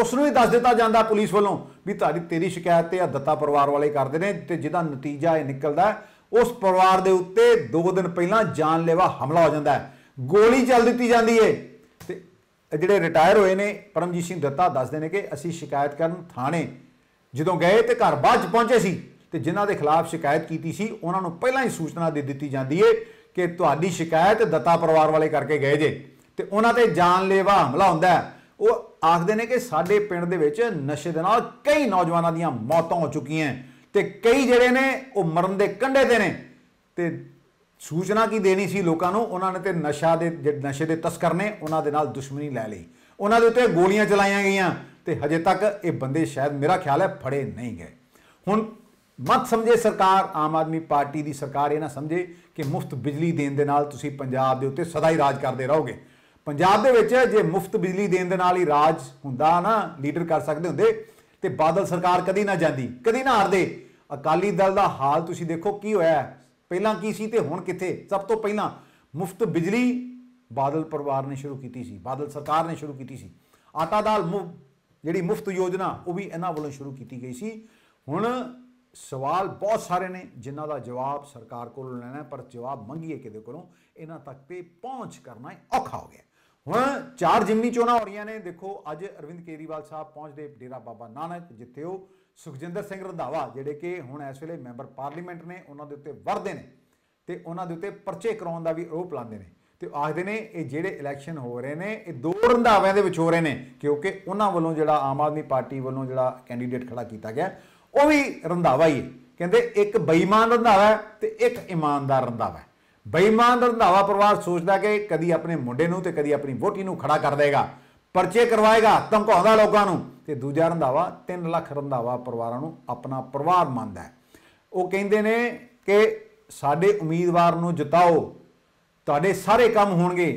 S1: ਉਸ ਨੂੰ ਹੀ ਦੱਸ ਦਿੱਤਾ ਜਾਂਦਾ ਪੁਲਿਸ ਵੱਲੋਂ ਵੀ ਤੁਹਾਡੀ ਤੇਰੀ ਸ਼ਿਕਾਇਤ ਤੇ ਆ ਦਿੱਤਾ ਪਰਿਵਾਰ ਵਾਲੇ ਕਰਦੇ ਨੇ ਤੇ ਜਿਹਦਾ ਨਤੀਜਾ ਇਹ ਨਿਕਲਦਾ ਉਸ ਪਰਿਵਾਰ ਦੇ ਉੱਤੇ 2 ਦਿਨ ਪਹਿਲਾਂ ਜਾਨਲੇਵਾ ਹਮਲਾ ਹੋ ਜਾਂਦਾ ਗੋਲੀ ਚੱਲ ਦਿੱਤੀ ਜਾਂਦੀ ਏ ਜਿਹੜੇ ਰਿਟਾਇਰ ਹੋਏ ਨੇ ਪਰਮਜੀਤ ਸਿੰਘ ਦੱਤਾ ਦੱਸਦੇ ਨੇ ਕਿ ਅਸੀਂ ਸ਼ਿਕਾਇਤ ਕਰਨ ਥਾਣੇ ਜਦੋਂ ਗਏ ਤੇ ਘਰ ਬਾਅਦ ਚ ਪਹੁੰਚੇ ਸੀ ਤੇ ਜਿਨ੍ਹਾਂ ਦੇ ਖਿਲਾਫ ਸ਼ਿਕਾਇਤ ਕੀਤੀ ਸੀ ਉਹਨਾਂ ਨੂੰ ਪਹਿਲਾਂ ਹੀ ਸੂਚਨਾ ਦੇ ਦਿੱਤੀ ਜਾਂਦੀ ਏ ਕਿ ਤੁਹਾਡੀ ਸ਼ਿਕਾਇਤ ਦੱਤਾ ਪਰਿਵਾਰ ਵਾਲੇ ਕਰਕੇ ਗਏ ਜੇ ਤੇ ਉਹਨਾਂ ਤੇ ਜਾਨਲੇਵਾ ਹਮਲਾ ਹੁੰਦਾ ਹੈ ਉਹ ਆਖਦੇ ਨੇ ਕਿ ਸਾਡੇ ਪਿੰਡ ਦੇ ਵਿੱਚ ਨਸ਼ੇ ਦੇ ਨਾਲ ਕਈ ਨੌਜਵਾਨਾਂ ਦੀਆਂ ਮੌਤਾਂ ਹੋ ਚੁੱਕੀਆਂ ਤੇ ਕਈ ਜਿਹੜੇ ਨੇ ਉਹ ਮਰਨ ਦੇ ਕੰਢੇ ਤੇ ਨੇ ਤੇ ਸੂਚਨਾ ਕੀ ਦੇਣੀ ਸੀ ਲੋਕਾਂ ਨੂੰ ਉਹਨਾਂ ਨੇ ਤੇ ਨਸ਼ਾ ਦੇ ਨਸ਼ੇ ਦੇ ਤਸਕਰ ਨੇ ਉਹਨਾਂ ਦੇ ਨਾਲ ਦੁਸ਼ਮਣੀ ਲੈ ਲਈ ਉਹਨਾਂ ਦੇ ਉੱਤੇ ਗੋਲੀਆਂ ਚਲਾਈਆਂ ਗਈਆਂ ਤੇ ਹਜੇ ਤੱਕ ਇਹ ਬੰਦੇ ਸ਼ਾਇਦ ਮੇਰਾ ਖਿਆਲ ਹੈ ਫੜੇ ਨਹੀਂ ਗਏ ਹੁਣ ਮਤ ਸਮਝੇ ਸਰਕਾਰ ਆਮ ਆਦਮੀ ਪਾਰਟੀ ਦੀ ਸਰਕਾਰ ਇਹ ਨਾ ਸਮਝੇ ਕਿ ਮੁਫਤ ਬਿਜਲੀ ਦੇਣ ਦੇ ਨਾਲ ਤੁਸੀਂ ਪੰਜਾਬ ਦੇ ਉੱਤੇ ਸਦਾ ਹੀ ਰਾਜ ਕਰਦੇ ਰਹੋਗੇ ਪੰਜਾਬ ਦੇ ਵਿੱਚ ਜੇ ਮੁਫਤ ਬਿਜਲੀ ਦੇਣ ਦੇ ਨਾਲ ਹੀ ਰਾਜ ਹੁੰਦਾ ਨਾ ਲੀਡਰ ਕਰ ਸਕਦੇ ਹੁੰਦੇ ਤੇ ਬਾਦਲ ਸਰਕਾਰ ਕਦੀ ਨਾ ਜਾਂਦੀ ਕਦੀ ਨਾ ਹਾਰਦੇ ਅਕਾਲੀ ਦਲ ਦਾ ਹਾਲ ਤੁਸੀਂ ਦੇਖੋ ਕੀ ਹੋਇਆ ਪਹਿਲਾਂ ਕੀ ਸੀ ਤੇ ਹੁਣ ਕਿੱਥੇ ਸਭ ਤੋਂ ਪਹਿਲਾਂ ਮੁਫਤ ਬਿਜਲੀ ਬਾਦਲ ਪਰਿਵਾਰ ਨੇ ਸ਼ੁਰੂ ਕੀਤੀ ਸੀ ਬਾਦਲ ਸਰਕਾਰ ਨੇ ਸ਼ੁਰੂ ਕੀਤੀ ਸੀ ਆਟਾ ਦਾਲ ਜਿਹੜੀ ਮੁਫਤ ਯੋਜਨਾ ਉਹ ਵੀ ਇਹਨਾਂ ਵੱਲੋਂ ਸ਼ੁਰੂ ਕੀਤੀ ਗਈ ਸੀ ਹੁਣ ਸਵਾਲ ਬਹੁਤ ਸਾਰੇ ਨੇ ਜਿਨ੍ਹਾਂ ਦਾ ਜਵਾਬ ਸਰਕਾਰ ਕੋਲੋਂ ਲੈਣਾ ਪਰ ਜਵਾਬ ਮੰਗੀਏ ਕਿਹਦੇ ਕੋਲੋਂ ਇਹਨਾਂ ਤੱਕ ਤੇ ਪਹੁੰਚ ਕਰਨਾ ਔਖਾ ਹੋ ਗਿਆ ਹੁਣ ਚਾਰ ਜਿੰਮੀ ਚੋਣਾਂ ਹੋ ਰਹੀਆਂ ਨੇ ਦੇਖੋ ਅੱਜ ਅਰਵਿੰਦ ਕੇਰੀਵਾਲ ਸਾਹਿਬ ਪਹੁੰਚਦੇ ਡੇਰਾ ਬਾਬਾ ਨਾਨਕ ਜਿੱਥੇ ਉਹ ਸੁਖਜਿੰਦਰ ਸਿੰਘ ਰੰਧਾਵਾ ਜਿਹੜੇ ਕਿ ਹੁਣ ਇਸ ਵੇਲੇ ਮੈਂਬਰ ਪਾਰਲੀਮੈਂਟ ਨੇ ਉਹਨਾਂ ਦੇ ਉੱਤੇ ਵਰਦੇ ਨੇ ਤੇ ਉਹਨਾਂ ਦੇ ਉੱਤੇ ਪਰਚੇ ਕਰਾਉਣ ਦਾ ਵੀ ਆਰੋਪ ਲਾਉਂਦੇ ਨੇ ਤੇ ਆਖਦੇ ਨੇ ਇਹ ਜਿਹੜੇ ਇਲੈਕਸ਼ਨ ਹੋ ਰਹੇ ਨੇ ਇਹ ਦੋ ਰੰਧਾਵਿਆਂ ਦੇ ਵਿੱਚ ਹੋ ਰਹੇ ਨੇ ਕਿਉਂਕਿ ਉਹਨਾਂ ਵੱਲੋਂ ਜਿਹੜਾ ਆਮ ਆਦਮੀ ਪਾਰਟੀ ਵੱਲੋਂ ਜਿਹੜਾ ਕੈਂਡੀਡੇਟ ਖੜਾ ਕੀਤਾ ਗਿਆ ਉਹ ਵੀ ਰੰਧਾਵਾ ਹੀ ਹੈ ਕਹਿੰਦੇ ਇੱਕ ਬੇਈਮਾਨ ਰੰਧਾਵਾ ਤੇ ਇੱਕ ਇਮਾਨਦਾਰ ਰੰਧਾਵਾ ਬੇਈਮਾਨ ਰੰਧਾਵਾ ਪਰਿਵਾਰ ਸੋਚਦਾ ਕਿ ਕਦੀ ਆਪਣੇ ਮੁੰਡੇ ਨੂੰ ਤੇ ਕਦੀ ਆਪਣੀ ਵੋਟੀ ਨੂੰ ਖੜਾ ਕਰ ਦੇਗਾ ਪਰਚੇ ਕਰਵਾਏਗਾ ਧਮਕਾਉਂਦਾ ਲੋਕਾਂ ਨੂੰ ਤੇ ਦੂਜਾ ਰੰਧਾਵਾ 3 ਲੱਖ ਰੰਧਾਵਾ ਪਰਿਵਾਰਾਂ ਨੂੰ ਆਪਣਾ ਪਰਿਵਾਰ ਮੰਨਦਾ ਉਹ ਕਹਿੰਦੇ ਨੇ ਕਿ ਸਾਡੇ ਉਮੀਦਵਾਰ ਨੂੰ ਜਿਤਾਓ ਤੁਹਾਡੇ ਸਾਰੇ ਕੰਮ ਹੋਣਗੇ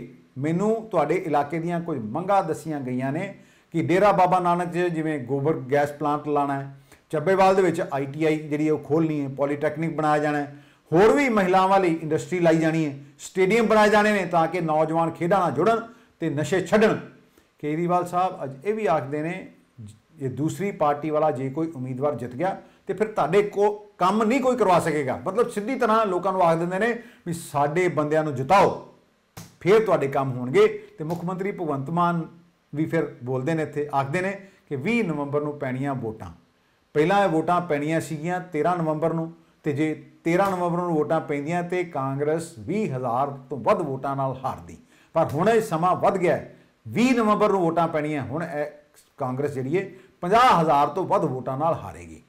S1: ਮੈਨੂੰ ਤੁਹਾਡੇ ਇਲਾਕੇ ਦੀਆਂ ਕੁਝ ਮੰਗਾਂ ਦਸੀਆਂ ਗਈਆਂ ਨੇ ਕਿ ਡੇਰਾ ਬਾਬਾ ਨਾਨਕ ਜੀ ਜਿਵੇਂ ਗੋਬਰ ਗੈਸ ਪਲਾਂਟ ਲਾਣਾ ਹੈ ਚੱਬੇਵਾਲ ਦੇ ਵਿੱਚ ਆਈਟੀਆਈ ਜਿਹੜੀ ਉਹ ਖੋਲਣੀ ਹੈ ਪੋਲੀਟੈਕਨਿਕ ਬਣਾਇਆ ਜਾਣਾ ਹੈ ਹੋਰ ਵੀ ਮਹਿਲਾਵਾਂ ਲਈ ਇੰਡਸਟਰੀ ਲਾਈ ਜਾਣੀ ਹੈ ਸਟੇਡੀਅਮ ਬਣਾਏ ਜਾਣੇ ਨੇ ਤਾਂ ਕਿ ਨੌਜਵਾਨ ਖੇਡਾਂ ਨਾਲ ਜੁੜਨ ਤੇ ਨਸ਼ੇ ਛੱਡਣ ਕੇਰੀਵਾਲ ਸਾਹਿਬ ਅੱਜ ਇਹ ਵੀ ਆਖਦੇ ਨੇ ਇਹ ਦੂਸਰੀ ਪਾਰਟੀ ਵਾਲਾ ਜੇ ਕੋਈ ਉਮੀਦਵਾਰ ਜਿੱਤ ਗਿਆ ਤੇ ਫਿਰ ਤੁਹਾਡੇ ਕੋ ਕੰਮ ਨਹੀਂ ਕੋਈ ਕਰਵਾ ਸਕੇਗਾ ਮਤਲਬ ਸਿੱਧੀ ਤਰ੍ਹਾਂ ਲੋਕਾਂ ਨੂੰ ਆਖ ਦਿੰਦੇ ਨੇ ਵੀ ਸਾਡੇ ਬੰਦਿਆਂ ਨੂੰ ਜਿਤਾਓ ਫਿਰ ਤੁਹਾਡੇ ਕੰਮ ਹੋਣਗੇ ਤੇ ਮੁੱਖ ਮੰਤਰੀ ਭਗਵੰਤ ਮਾਨ ਵੀ ਫਿਰ ਬੋਲਦੇ ਨੇ ਇੱਥੇ ਆਖਦੇ ਨੇ ਕਿ 20 ਨਵੰਬਰ ਨੂੰ ਪੈਣੀਆਂ ਵੋਟਾਂ ਪਹਿਲਾਂ ਇਹ ਵੋਟਾਂ ਪੈਣੀਆਂ ਸੀਗੀਆਂ 13 ਨਵੰਬਰ ਨੂੰ ਤੇ ਜੇ 13 ਨਵੰਬਰ ਨੂੰ ਵੋਟਾਂ ਪੈਂਦੀਆਂ ਤੇ ਕਾਂਗਰਸ 20000 ਤੋਂ ਵੱਧ ਵੋਟਾਂ ਨਾਲ ਹਾਰਦੀ ਪਰ ਹੁਣ ਇਹ ਸਮਾਂ ਵੱਧ ਗਿਆ ਹੈ 20 ਨਵੰਬਰ ਨੂੰ ਵੋਟਾਂ ਪੈਣੀਆਂ ਹੁਣ ਕਾਂਗਰਸ ਜਿਹੜੀ ਹੈ 50000 ਤੋਂ ਵੱਧ ਵੋਟਾਂ ਨਾਲ ਹਾਰੇਗੀ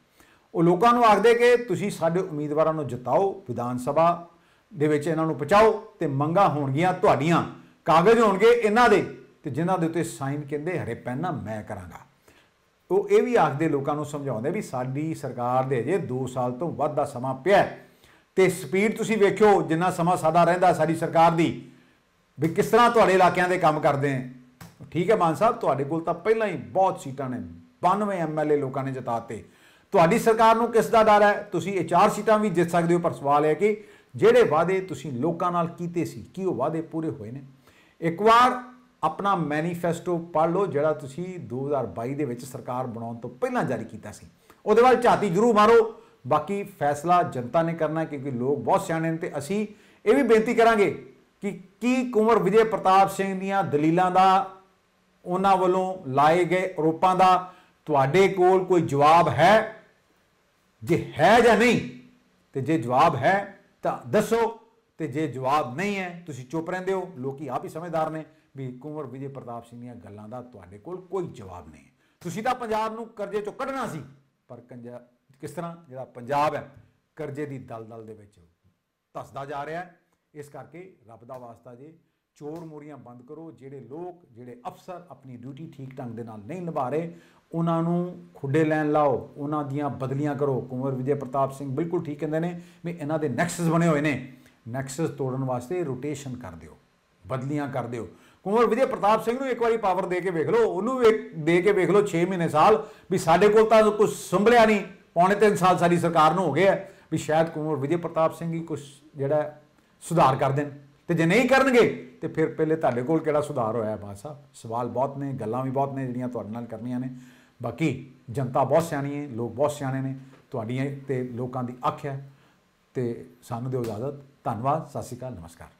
S1: ਉਹ ਲੋਕਾਂ ਨੂੰ ਆਖਦੇ ਕਿ ਤੁਸੀਂ ਸਾਡੇ ਉਮੀਦਵਾਰਾਂ ਨੂੰ ਜਿਤਾਓ ਵਿਧਾਨ ਸਭਾ ਦੇ ਵਿੱਚ ਇਹਨਾਂ ਨੂੰ ਪਹੁੰਚਾਓ ਤੇ ਮੰਗਾ ਹੋਣਗੀਆਂ ਤੁਹਾਡੀਆਂ ਕਾਗਜ਼ ਹੋਣਗੇ ਇਹਨਾਂ ਦੇ ਤੇ ਜਿਨ੍ਹਾਂ ਦੇ ਉੱਤੇ ਸਾਈਨ ਕਹਿੰਦੇ ਹਰੇ ਪੈਨਾ ਮੈਂ ਕਰਾਂਗਾ ਉਹ ਇਹ ਵੀ ਆਖਦੇ ਲੋਕਾਂ ਨੂੰ ਸਮਝਾਉਂਦੇ ਵੀ ਸਾਡੀ ਸਰਕਾਰ ਦੇ ਅਜੇ 2 ਸਾਲ ਤੋਂ ਵੱਧ ਦਾ ਸਮਾਂ ਪਿਆ ਤੇ ਸਪੀਡ ਤੁਸੀਂ ਵੇਖਿਓ ਜਿੰਨਾ ਸਮਾਂ ਸਾਡਾ ਰਹਿੰਦਾ ਸਾਡੀ ਸਰਕਾਰ ਦੀ ਵੀ ਕਿਸ ਤਰ੍ਹਾਂ ਤੁਹਾਡੇ ਇਲਾਕਿਆਂ ਦੇ ਕੰਮ ਕਰਦੇ ਆ ਠੀਕ ਹੈ ਮਾਨ ਸਾਹਿਬ ਤੁਹਾਡੇ ਕੋਲ ਤਾਂ ਪਹਿਲਾਂ ਹੀ ਬਹੁਤ ਸੀਟਾਂ ਨੇ 92 ਐਮਐਲਏ ਲੋਕਾਂ ਨੇ ਜਿਤਾਤੇ ਤੁਹਾਡੀ ਸਰਕਾਰ ਨੂੰ ਕਿਸ ਦਾ ਡਰ ਹੈ ਤੁਸੀਂ ਇਹ ਚਾਰ ਸੀਟਾਂ ਵੀ ਜਿੱਤ ਸਕਦੇ ਹੋ ਪਰ ਸਵਾਲ ਹੈ ਕਿ ਜਿਹੜੇ ਵਾਅਦੇ ਤੁਸੀਂ ਲੋਕਾਂ ਨਾਲ ਕੀਤੇ ਸੀ ਕੀ ਉਹ ਵਾਅਦੇ ਪੂਰੇ ਹੋਏ ਨੇ ਇੱਕ ਵਾਰ ਆਪਣਾ ਮੈਨੀਫੈਸਟੋ ਪੜ੍ਹ ਲਓ ਜਿਹੜਾ ਤੁਸੀਂ 2022 ਦੇ ਵਿੱਚ ਸਰਕਾਰ ਬਣਾਉਣ ਤੋਂ ਪਹਿਲਾਂ ਜਾਰੀ ਕੀਤਾ ਸੀ ਉਹਦੇ ਵੱਲ ਝਾਤੀ ਜ਼ਰੂਰ ਮਾਰੋ ਬਾਕੀ ਫੈਸਲਾ ਜਨਤਾ ਨੇ ਕਰਨਾ ਕਿਉਂਕਿ ਲੋਕ ਬਹੁਤ ਸਿਆਣੇ ਨੇ ਤੇ ਅਸੀਂ ਇਹ ਵੀ ਬੇਨਤੀ ਕਰਾਂਗੇ ਕਿ ਕੀ ਕੁਮਰ ਵਿਜੇ ਪ੍ਰਤਾਪ ਸਿੰਘ ਦੀਆਂ ਦਲੀਲਾਂ ਦਾ ਉਹਨਾਂ ਵੱਲੋਂ ਲਾਏ ਗਏ ਆਰੋਪਾਂ ਦਾ ਤੁਹਾਡੇ ਕੋਲ ਕੋਈ ਜਵਾਬ ਹੈ ਜੇ ਹੈ ਜਾਂ ਨਹੀਂ ਤੇ ਜੇ ਜਵਾਬ ਹੈ ਤਾਂ ਦੱਸੋ ਤੇ ਜੇ ਜਵਾਬ ਨਹੀਂ ਹੈ ਤੁਸੀਂ ਚੁੱਪ ਰਹਿੰਦੇ ਹੋ ਲੋਕੀ ਆਪ ਹੀ ਸਮਝਦਾਰ ਨੇ ਵੀ ਕੁੰਵਰ ਵਿਜੇ ਪ੍ਰਤਾਪ ਸਿੰਘ ਦੀਆਂ ਗੱਲਾਂ ਦਾ ਤੁਹਾਡੇ ਕੋਲ ਕੋਈ ਜਵਾਬ ਨਹੀਂ ਤੁਸੀਂ ਤਾਂ ਪੰਜਾਬ ਨੂੰ ਕਰਜ਼ੇ ਚੋਂ ਕੱਢਣਾ ਸੀ ਪਰ ਕੰਜਾ ਕਿਸ ਤਰ੍ਹਾਂ ਜਿਹੜਾ ਪੰਜਾਬ ਹੈ ਕਰਜ਼ੇ ਦੀ ਦਲਦਲ ਦੇ ਵਿੱਚ ਧਸਦਾ ਜਾ ਰਿਹਾ ਹੈ ਇਸ ਕਰਕੇ ਰੱਬ ਦਾ ਵਾਸਤਾ ਜੀ ਚੋਰ ਮੋਰੀਆਂ ਬੰਦ ਕਰੋ ਜਿਹੜੇ ਲੋਕ ਜਿਹੜੇ ਅਫਸਰ ਆਪਣੀ ਡਿਊਟੀ ਠੀਕ ਢੰਗ ਦੇ ਨਾਲ ਨਹੀਂ ਨਿਭਾ ਰਹੇ ਉਹਨਾਂ ਨੂੰ ਖੁੱਡੇ ਲੈਣ ਲਾਓ ਉਹਨਾਂ ਦੀਆਂ ਬਦਲੀਆਂ ਕਰੋ ਕੁਮਰ ਵਿਜੇ ਪ੍ਰਤਾਪ ਸਿੰਘ ਬਿਲਕੁਲ ਠੀਕ ਕਹਿੰਦੇ ਨੇ ਵੀ ਇਹਨਾਂ ਦੇ ਨੈਕਸਸ ਬਣੇ ਹੋਏ ਨੇ ਨੈਕਸਸ ਤੋੜਨ ਵਾਸਤੇ ਰੋਟੇਸ਼ਨ ਕਰ ਦਿਓ ਬਦਲੀਆਂ ਕਰ ਦਿਓ ਕੁਮਰ ਵਿਜੇ ਪ੍ਰਤਾਪ ਸਿੰਘ ਨੂੰ ਇੱਕ ਵਾਰੀ ਪਾਵਰ ਦੇ ਕੇ ਵੇਖ ਲਓ ਉਹਨੂੰ ਦੇ ਕੇ ਵੇਖ ਲਓ 6 ਮਹੀਨੇ ਸਾਲ ਵੀ ਸਾਡੇ ਕੋਲ ਤਾਂ ਕੁਝ ਸੰਭਲਿਆ ਨਹੀਂ ਪੌਣੇ 3 ਸਾਲ ਸਾਡੀ ਸਰਕਾਰ ਨੂੰ ਹੋ ਗਿਆ ਵੀ ਸ਼ਾਇਦ ਕੁਮਰ ਵਿਜੇ ਪ੍ਰਤਾਪ ਸਿੰਘ ਹੀ ਕੁਝ ਜਿਹੜਾ ਸੁਧਾਰ ਕਰ ਦੇਣ ਤੇ ਜੇ ਨਹੀਂ ਕਰਨਗੇ ਤੇ ਫਿਰ ਪਹਿਲੇ ਤੁਹਾਡੇ ਕੋਲ ਕਿਹੜਾ ਸੁਧਾਰ ਹੋਇਆ ਬਾਦ ਸਾਹਿਬ ਸਵਾਲ ਬਹੁਤ ਨੇ ਗੱਲਾਂ ਵੀ ਬਹੁਤ ਨੇ ਜਿਹੜੀਆਂ ਤੁਹਾਡੇ ਨਾਲ ਕਰਨੀਆਂ ਨੇ ਬਾਕੀ ਜਨਤਾ ਬਹੁਤ ਸਿਆਣੀ ਹੈ ਲੋਕ ਬਹੁਤ ਸਿਆਣੇ ਨੇ ਤੁਹਾਡੀਆਂ ਤੇ ਲੋਕਾਂ ਦੀ ਅੱਖ ਹੈ ਤੇ ਸਾਨੂੰ ਦਿਓ ਇਜਾਜ਼ਤ ਧੰਨਵਾਦ ਸਤਿ ਸ਼੍ਰੀ ਅਕਾਲ ਨਮਸਕਾਰ